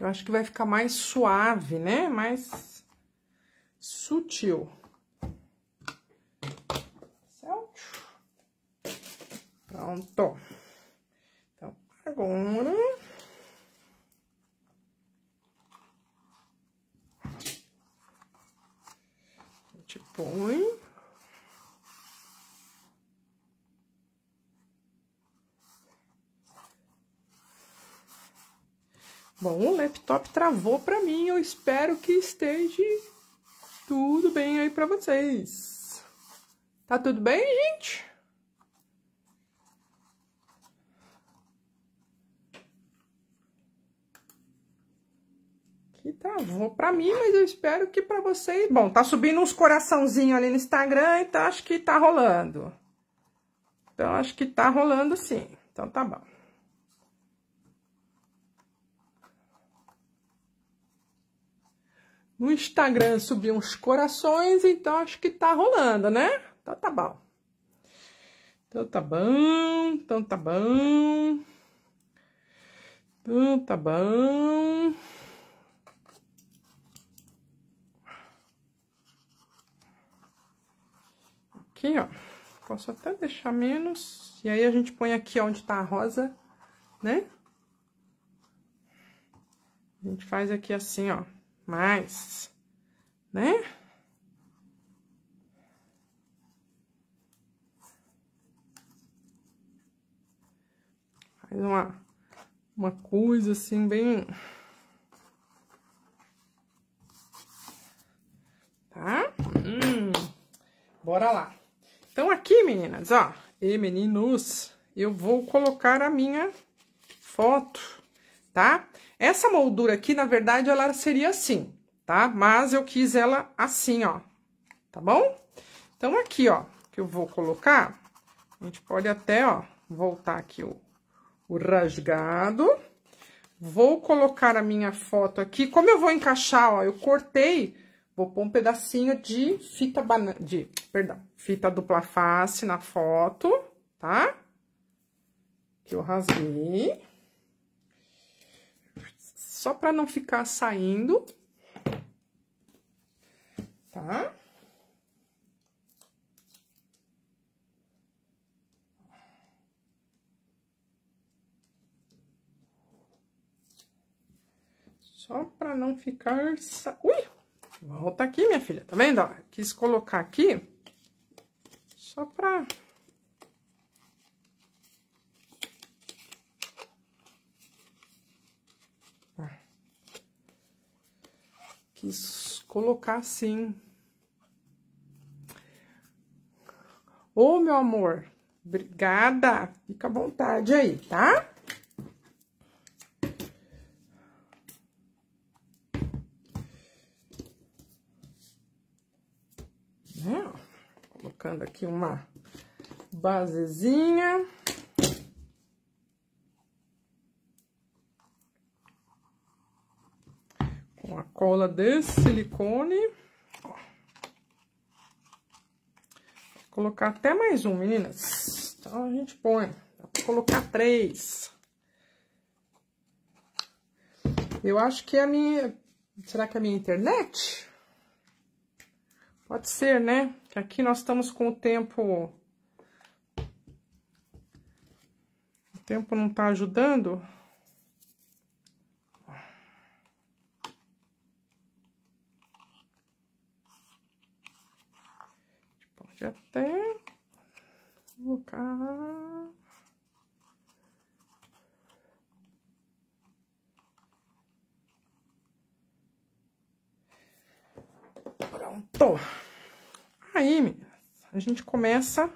Eu acho que vai ficar mais suave, né? Mais sutil. Certo? Pronto. laptop travou para mim. Eu espero que esteja tudo bem aí para vocês. Tá tudo bem, gente? Que travou para mim, mas eu espero que para vocês. Bom, tá subindo uns coraçãozinho ali no Instagram, então acho que tá rolando. Então acho que tá rolando sim. Então tá bom. No Instagram subiu uns corações, então acho que tá rolando, né? Então tá bom. Então tá bom, então tá bom. Então tá bom. Aqui, ó. Posso até deixar menos. E aí a gente põe aqui onde tá a rosa, né? A gente faz aqui assim, ó mais, né? Faz uma, uma coisa assim bem... Tá? Hum, bora lá. Então, aqui, meninas, ó, e meninos, eu vou colocar a minha foto, tá? Tá? Essa moldura aqui, na verdade, ela seria assim, tá? Mas eu quis ela assim, ó, tá bom? Então, aqui, ó, que eu vou colocar, a gente pode até, ó, voltar aqui o, o rasgado. Vou colocar a minha foto aqui. Como eu vou encaixar, ó, eu cortei, vou pôr um pedacinho de fita banana, de, perdão, fita dupla face na foto, tá? Que eu rasguei só para não ficar saindo, tá? Só para não ficar... Sa... Ui! Volta aqui, minha filha, tá vendo? Ó, quis colocar aqui só para quis colocar assim. Ô, oh, meu amor, obrigada. Fica à vontade aí, tá? Né? Colocando aqui uma basezinha. cola de silicone. Vou colocar até mais um, meninas. Então, a gente põe. Vou colocar três. Eu acho que é a minha... Será que é a minha internet? Pode ser, né? Que aqui nós estamos com o tempo... O tempo não tá ajudando... tem até colocar. Pronto! Aí, meninas, a gente começa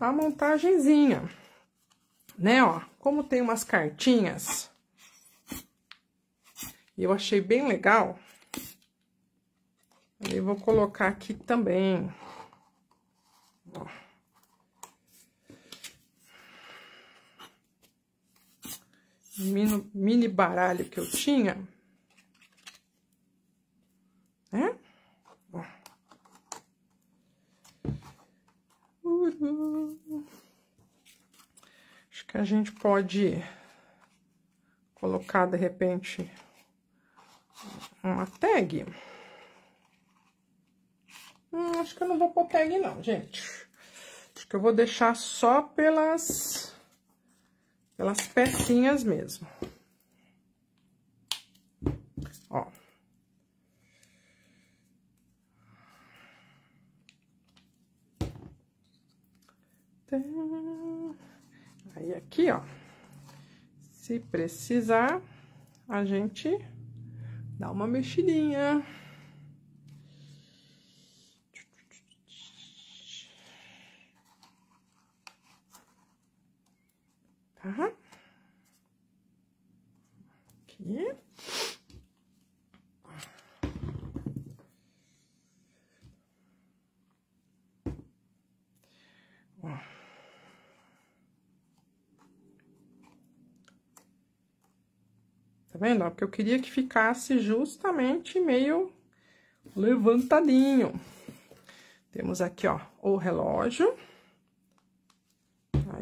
a montagenzinha, né, ó. Como tem umas cartinhas, eu achei bem legal, eu vou colocar aqui também. mini, mini baralho que eu tinha. Né? Acho que a gente pode colocar, de repente, uma tag. Hum, acho que eu não vou pôr tag, não, gente. Acho que eu vou deixar só pelas pelas pecinhas mesmo. Ó. Aí, aqui, ó. Se precisar, a gente dá uma mexidinha. tá? Aqui. Ó. Tá vendo? porque eu queria que ficasse justamente meio levantadinho. Temos aqui, ó, o relógio.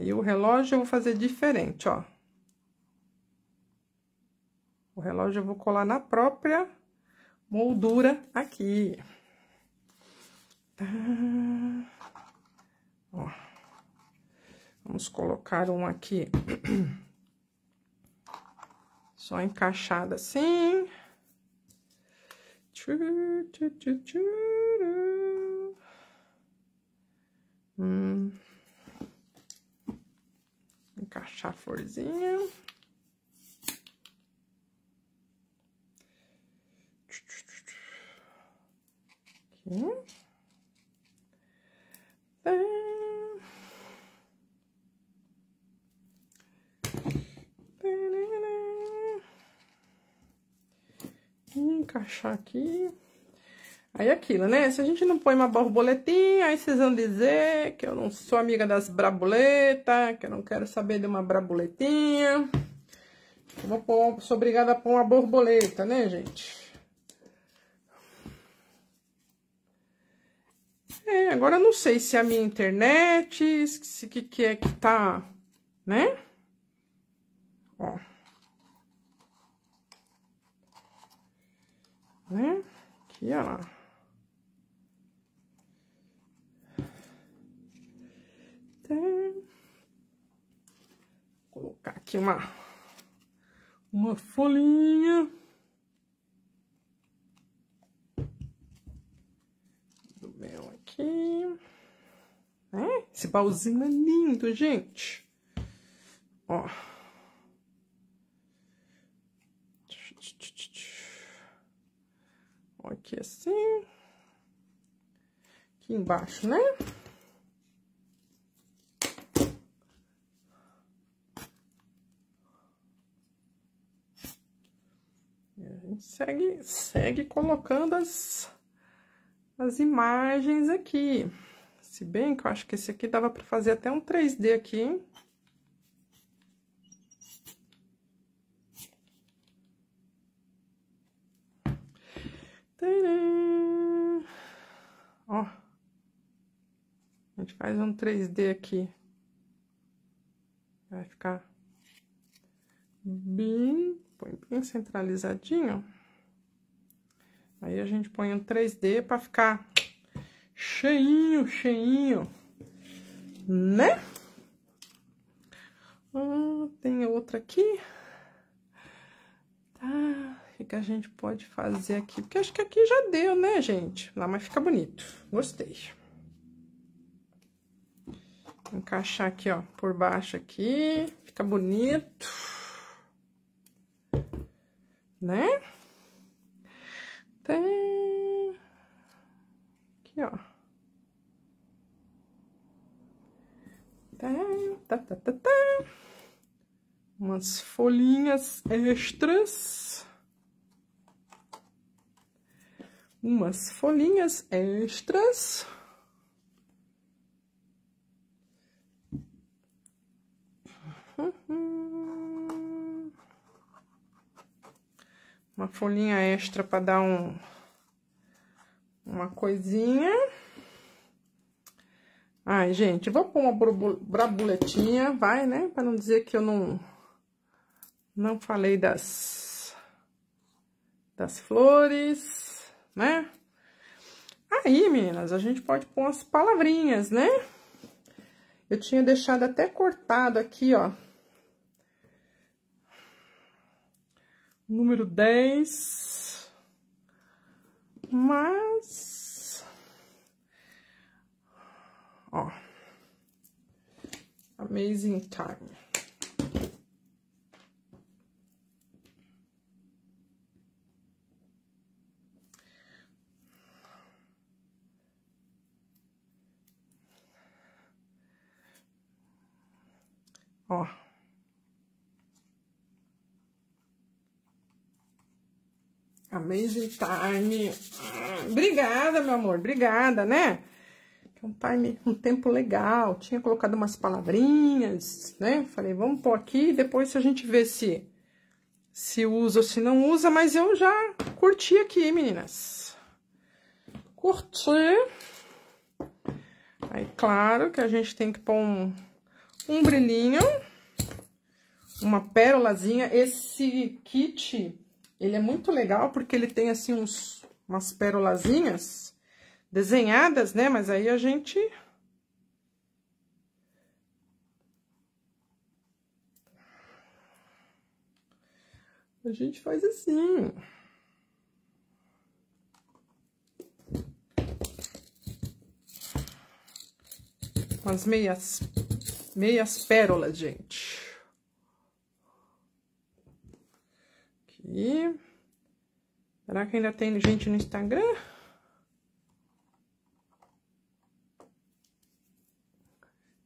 Aí, o relógio eu vou fazer diferente, ó. O relógio eu vou colar na própria moldura aqui. Tá. Ó. Vamos colocar um aqui. <clears throat> Só encaixado assim. Tchu, tchu, tchu, tchu. achar a florzinha. Aqui. Encaixar aqui. Aí é aquilo, né? Se a gente não põe uma borboletinha, aí vocês vão dizer que eu não sou amiga das braboletas, que eu não quero saber de uma braboletinha. Eu vou pôr, sou obrigada a pôr uma borboleta, né, gente? É, agora eu não sei se é a minha internet, se que que é que tá, né? Ó. Né? Aqui, ó lá. Vou colocar aqui uma, uma folhinha. Do mel aqui. Né? Esse baúzinho é lindo, gente. Ó. Aqui assim. Aqui embaixo, né? segue, segue colocando as, as imagens aqui. Se bem que eu acho que esse aqui dava para fazer até um 3D aqui, hein? Ó. A gente faz um 3D aqui. Vai ficar bem põe bem centralizadinho. Aí a gente põe um 3D para ficar cheinho, cheinho, né? Ah, tem outra aqui. Tá, o que a gente pode fazer aqui? Porque acho que aqui já deu, né, gente? Lá, mas fica bonito. Gostei. encaixar aqui, ó, por baixo aqui. Fica bonito né? Tem... Tá. Aqui, ó. Tem... Tá, tá, tá, tá, tá. Umas folhinhas extras. Umas folhinhas extras. Uhum. uma folhinha extra para dar um uma coisinha. Ai, gente, vou pôr uma brabuletinha, vai, né? Para não dizer que eu não não falei das das flores, né? Aí, meninas, a gente pode pôr umas palavrinhas, né? Eu tinha deixado até cortado aqui, ó, número 10. Mas... Ó. Amazing Time. Ó. Amazing Time. Tá, obrigada, meu amor. Obrigada, né? Um time, um tempo legal. Tinha colocado umas palavrinhas, né? Falei, vamos pôr aqui depois a gente vê se, se usa ou se não usa. Mas eu já curti aqui, meninas. Curti. Aí, claro que a gente tem que pôr um, um brilhinho. Uma pérolazinha. Esse kit ele é muito legal porque ele tem, assim, uns, umas pérolazinhas desenhadas, né? Mas aí a gente... A gente faz assim. Umas meias, meias pérolas, gente. E será que ainda tem gente no Instagram?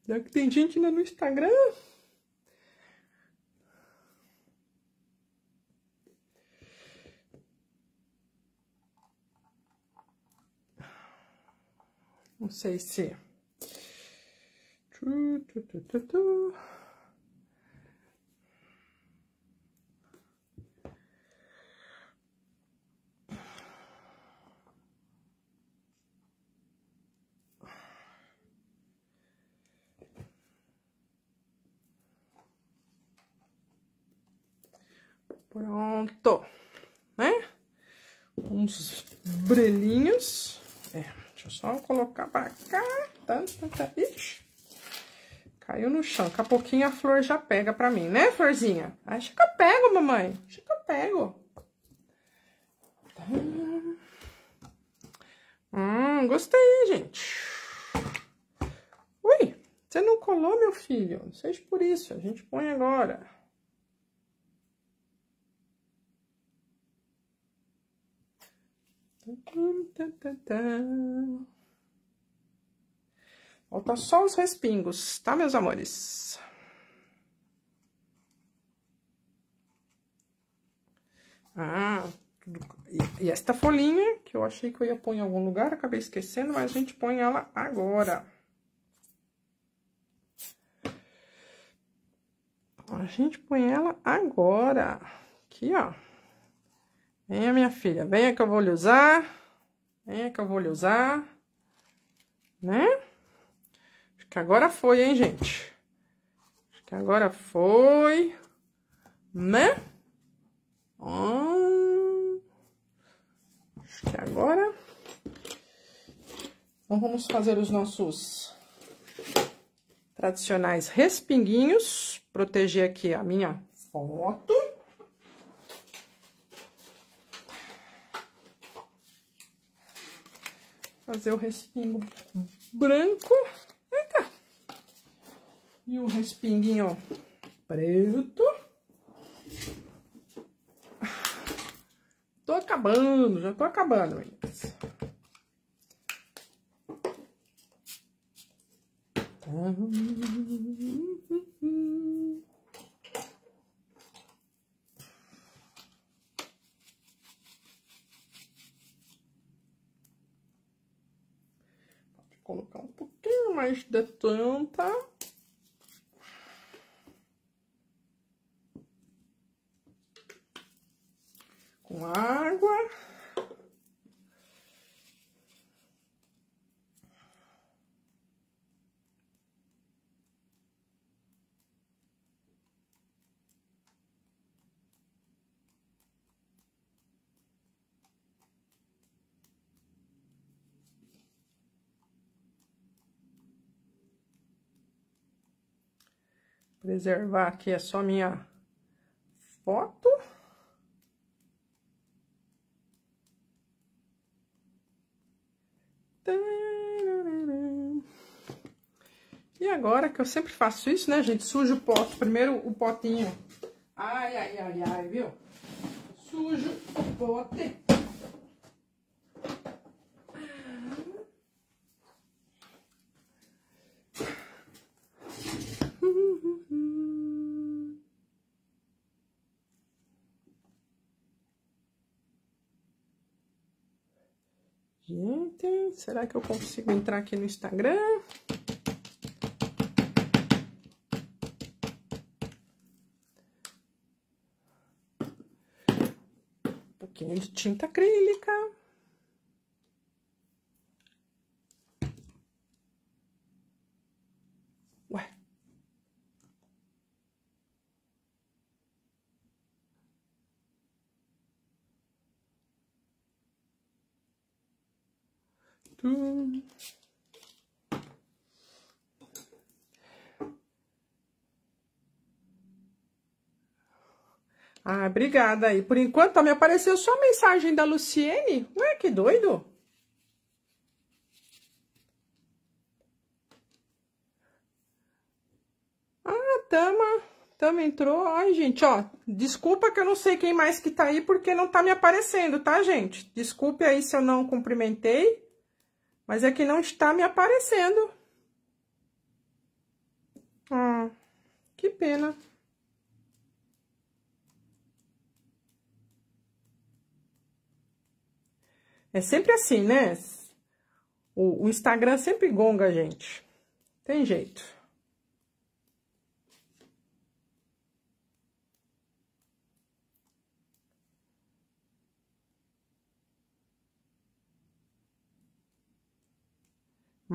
Será que tem gente ainda no Instagram? Não sei se. Tu, tu, tu, tu, tu. Pronto, né? Uns brilhinhos. É, deixa eu só colocar pra cá. Ixi. Caiu no chão. Daqui a pouquinho a flor já pega pra mim, né, florzinha? Acho que eu pego, mamãe. Acho que eu pego. Tá. Hum, gostei, gente. Ui, você não colou, meu filho. Não seja por isso. A gente põe agora. Faltam só os respingos, tá, meus amores? Ah, e esta folhinha, que eu achei que eu ia pôr em algum lugar, acabei esquecendo, mas a gente põe ela agora. A gente põe ela agora. Aqui, ó. Venha, minha filha, venha que eu vou lhe usar. Venha que eu vou lhe usar. Né? Acho que agora foi, hein, gente? Acho que agora foi. Né? Hum. Acho que agora... Então, vamos fazer os nossos tradicionais respinguinhos. Proteger aqui a minha foto. fazer o respingo branco. Eita! E o respinguinho preto. Tô acabando, já tô acabando, meninas. Então... mais de tanta. preservar aqui é só minha foto. E agora que eu sempre faço isso, né, gente? Sujo o pote, primeiro o potinho. Ai, ai, ai, ai, viu? Sujo o pote. Será que eu consigo entrar aqui no Instagram? Um pouquinho de tinta acrílica. Ah, obrigada aí. Por enquanto, me apareceu só a mensagem da Luciene. Ué, que doido. Ah, Tama. Tama entrou. Ai, gente, ó. Desculpa que eu não sei quem mais que tá aí, porque não tá me aparecendo, tá, gente? Desculpe aí se eu não cumprimentei. Mas é que não está me aparecendo. Ah, que pena. É sempre assim, né? O, o Instagram sempre gonga gente. Tem jeito.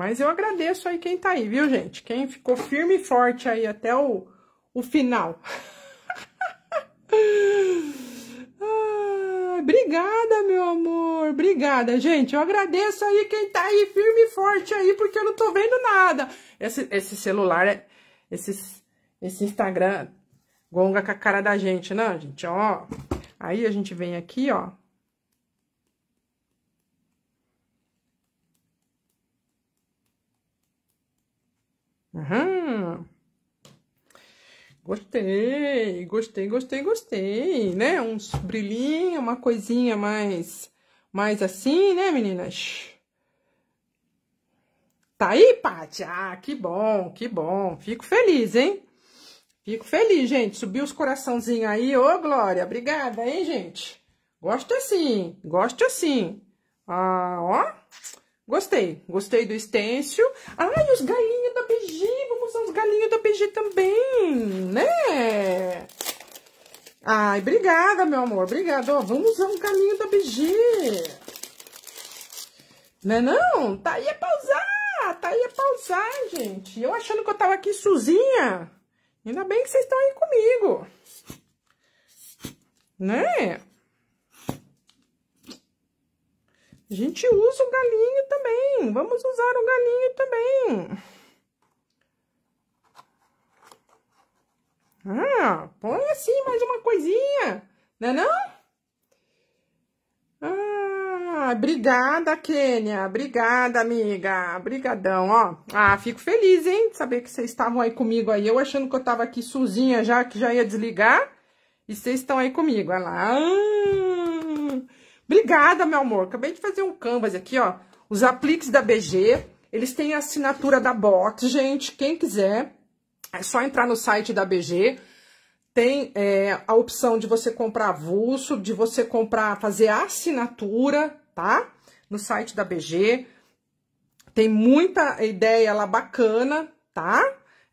Mas eu agradeço aí quem tá aí, viu, gente? Quem ficou firme e forte aí até o, o final. <laughs> Ah, obrigada, meu amor. Obrigada, gente. Eu agradeço aí quem tá aí firme e forte aí, porque eu não tô vendo nada. Esse, esse celular, é, esse, esse Instagram gonga com a cara da gente, não, né, gente? Ó, aí a gente vem aqui, ó. Aham. Gostei, gostei, gostei, gostei, né? Uns brilhinhos, uma coisinha mais, mais assim, né, meninas? Tá aí, Paty? Ah, que bom, que bom. Fico feliz, hein? Fico feliz, gente. Subiu os coraçãozinhos aí. Ô, Glória, obrigada, hein, gente? Gosto assim, gosto assim. Ah, ó. Gostei, gostei do estêncil. Ai, os galinhos usar os galinhos da PG também, né? Ai, obrigada, meu amor, obrigada. Ó, vamos usar um galinho da BG. Né não? Tá aí é pausar, tá aí é pausar, gente. Eu achando que eu tava aqui sozinha. Ainda bem que vocês estão aí comigo. Né? A gente usa o galinho também. Vamos usar o galinho também. Ah, põe assim mais uma coisinha, né não, não? Ah, obrigada, Kênia. Obrigada, amiga. Obrigadão, ó. Ah, fico feliz, hein, de saber que vocês estavam aí comigo aí. Eu achando que eu tava aqui sozinha já, que já ia desligar. E vocês estão aí comigo, olha lá. Ah, obrigada, meu amor. Acabei de fazer um canvas aqui, ó. Os apliques da BG. Eles têm a assinatura da Box, gente. Quem quiser é só entrar no site da BG, tem é, a opção de você comprar avulso, de você comprar, fazer assinatura, tá? No site da BG. Tem muita ideia lá bacana, tá?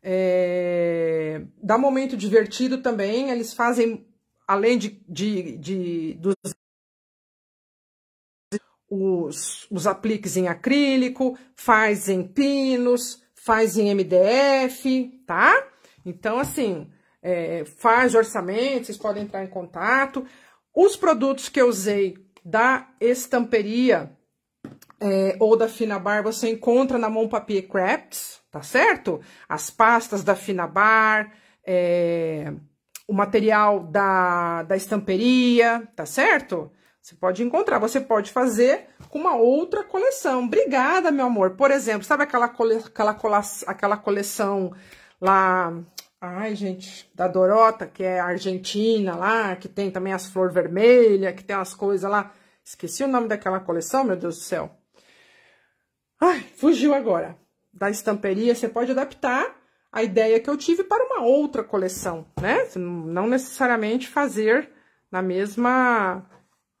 É, dá momento divertido também. Eles fazem, além de, de, de dos os, os apliques em acrílico, fazem pinos, faz em MDF, tá? Então, assim, é, faz orçamento, vocês podem entrar em contato. Os produtos que eu usei da estamperia é, ou da fina bar você encontra na Mon Papier Crafts, tá certo? As pastas da Bar, é, o material da, da estamperia, tá certo? Você pode encontrar, você pode fazer com uma outra coleção. Obrigada, meu amor. Por exemplo, sabe aquela, cole, aquela, cola, aquela coleção lá... Ai, gente, da Dorota, que é argentina lá, que tem também as flores vermelhas, que tem as coisas lá. Esqueci o nome daquela coleção, meu Deus do céu. Ai, fugiu agora. Da estamperia, você pode adaptar a ideia que eu tive para uma outra coleção, né? Não necessariamente fazer na mesma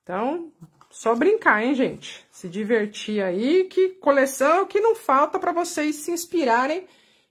então, só brincar, hein, gente? Se divertir aí, que coleção que não falta para vocês se inspirarem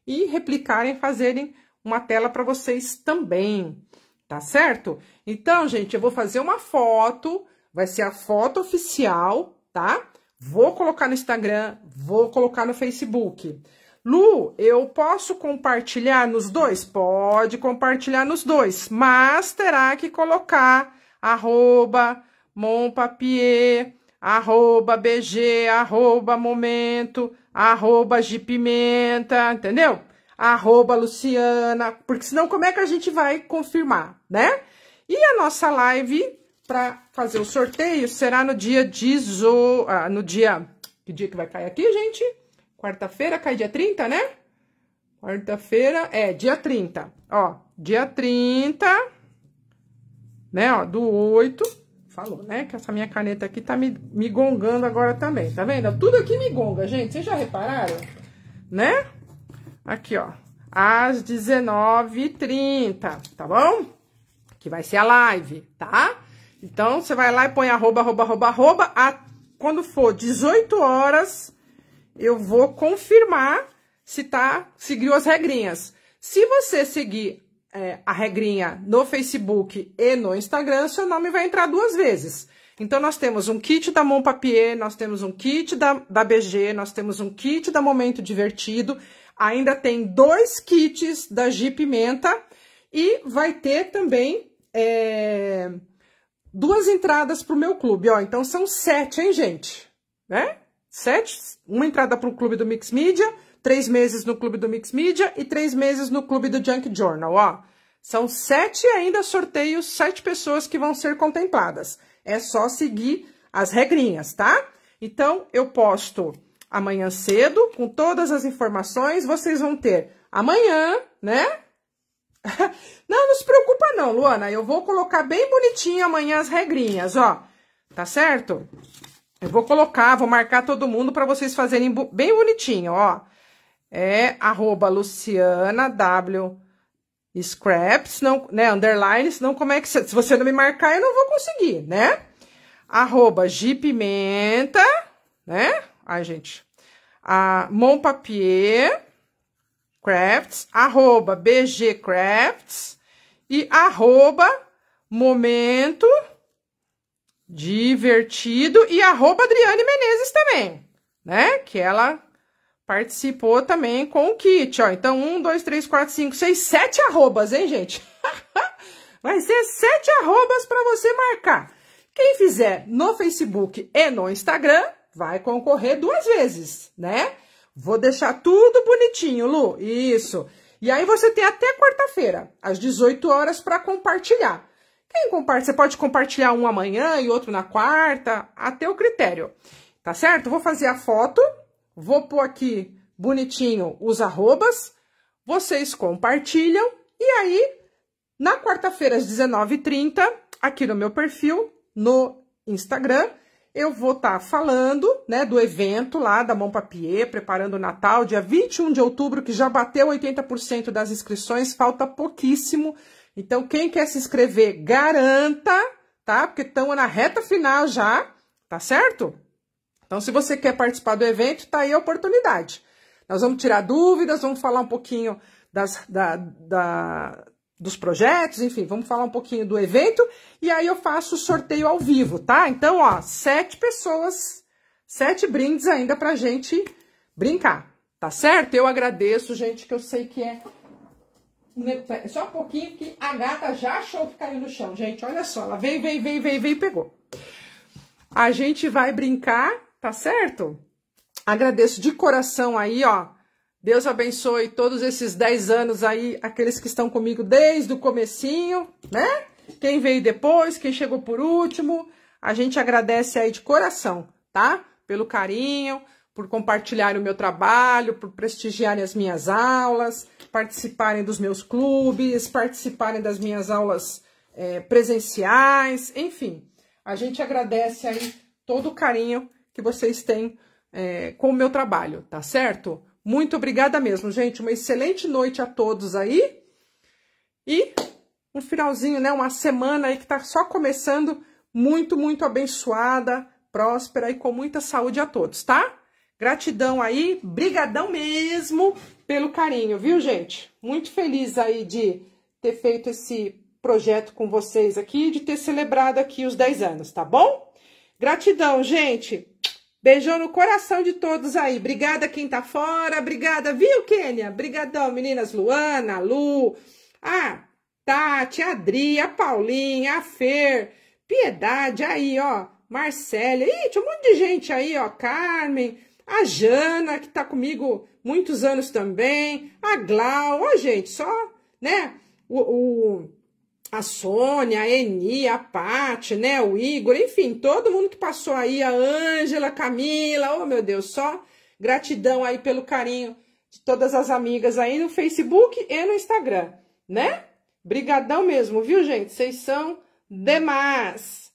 e replicarem, fazerem uma tela para vocês também, tá certo? Então, gente, eu vou fazer uma foto, vai ser a foto oficial, tá? Vou colocar no Instagram, vou colocar no Facebook. Lu, eu posso compartilhar nos dois? Pode compartilhar nos dois, mas terá que colocar arroba, Monpapier, arroba BG, arroba Momento, arroba Gipimenta, entendeu? Arroba Luciana, porque senão como é que a gente vai confirmar, né? E a nossa live para fazer o sorteio será no dia 18, ah, no dia, que dia que vai cair aqui, gente? Quarta-feira, cai dia 30, né? Quarta-feira, é, dia 30. Ó, dia 30, né, ó, do 8 falou, né? Que essa minha caneta aqui tá me, me gongando agora também, tá vendo? Tudo aqui me gonga, gente, vocês já repararam? Né? Aqui, ó, às 19h30, tá bom? Que vai ser a live, tá? Então, você vai lá e põe arroba, arroba, arroba, arroba, a, quando for 18 horas, eu vou confirmar se tá, seguiu as regrinhas. Se você seguir é, a regrinha no Facebook e no Instagram, seu nome vai entrar duas vezes. Então, nós temos um kit da Mon Papier, nós temos um kit da, da BG, nós temos um kit da Momento Divertido, ainda tem dois kits da G Pimenta e vai ter também é, duas entradas para o meu clube. Ó, então, são sete, hein, gente? Né? Sete, uma entrada para o clube do Mix Media, três meses no clube do Mix Media e três meses no clube do Junk Journal, ó. São sete ainda sorteios, sete pessoas que vão ser contempladas. É só seguir as regrinhas, tá? Então, eu posto amanhã cedo, com todas as informações, vocês vão ter amanhã, né? <laughs> Não, não se preocupa não, Luana, eu vou colocar bem bonitinho amanhã as regrinhas, ó, tá certo? Eu vou colocar, vou marcar todo mundo para vocês fazerem bem bonitinho, ó. É arroba Luciana W Scraps, não, né? Underline, senão como é que... se você não me marcar, eu não vou conseguir, né? Arroba Gipimenta, né? Ai, gente. A Montpapier Crafts, arroba BG Crafts e arroba Momento Divertido e arroba Adriane Menezes também, né? Que ela participou também com o kit, ó. Então, um, dois, três, quatro, cinco, seis, sete arrobas, hein, gente? <laughs> Vai ser sete arrobas para você marcar. Quem fizer no Facebook e no Instagram vai concorrer duas vezes, né? Vou deixar tudo bonitinho, Lu. Isso. E aí você tem até quarta-feira, às 18 horas, para compartilhar. Quem compartilha, você pode compartilhar um amanhã e outro na quarta, até o critério. Tá certo? Vou fazer a foto Vou pôr aqui bonitinho os arrobas, vocês compartilham e aí na quarta-feira às 19h30, aqui no meu perfil, no Instagram, eu vou estar tá falando, né, do evento lá da Mão Papier, preparando o Natal, dia 21 de outubro, que já bateu 80% das inscrições, falta pouquíssimo. Então, quem quer se inscrever, garanta, tá? Porque estamos na reta final já, tá certo? Então, se você quer participar do evento, está aí a oportunidade. Nós vamos tirar dúvidas, vamos falar um pouquinho das, da, da, dos projetos, enfim, vamos falar um pouquinho do evento e aí eu faço o sorteio ao vivo, tá? Então, ó, sete pessoas, sete brindes ainda pra gente brincar, tá certo? Eu agradeço, gente, que eu sei que é. Só um pouquinho que a gata já achou que caiu no chão, gente. Olha só, ela veio, veio, veio, veio, veio e pegou. A gente vai brincar tá certo? Agradeço de coração aí, ó. Deus abençoe todos esses 10 anos aí, aqueles que estão comigo desde o comecinho, né? Quem veio depois, quem chegou por último, a gente agradece aí de coração, tá? Pelo carinho, por compartilharem o meu trabalho, por prestigiarem as minhas aulas, participarem dos meus clubes, participarem das minhas aulas é, presenciais, enfim. A gente agradece aí todo o carinho que vocês têm é, com o meu trabalho, tá certo? Muito obrigada mesmo, gente. Uma excelente noite a todos aí. E um finalzinho, né? Uma semana aí que tá só começando, muito, muito abençoada, próspera e com muita saúde a todos, tá? Gratidão aí, brigadão mesmo pelo carinho, viu, gente? Muito feliz aí de ter feito esse projeto com vocês aqui, de ter celebrado aqui os 10 anos, tá bom? Gratidão, gente. Beijão no coração de todos aí. Obrigada quem tá fora. Obrigada, viu, Kênia? Obrigadão, meninas. Luana, Lu, a Tati, a Adri, a Paulinha, a Fer. Piedade aí, ó. Marcélia. Ih, tinha um monte de gente aí, ó. Carmen. A Jana, que tá comigo muitos anos também. A Glau. Ó, gente, só, né? o, o a Sônia, a Eni, a Paty, né, o Igor, enfim, todo mundo que passou aí, a Ângela, Camila, oh meu Deus, só gratidão aí pelo carinho de todas as amigas aí no Facebook e no Instagram, né? Brigadão mesmo, viu, gente? Vocês são demais!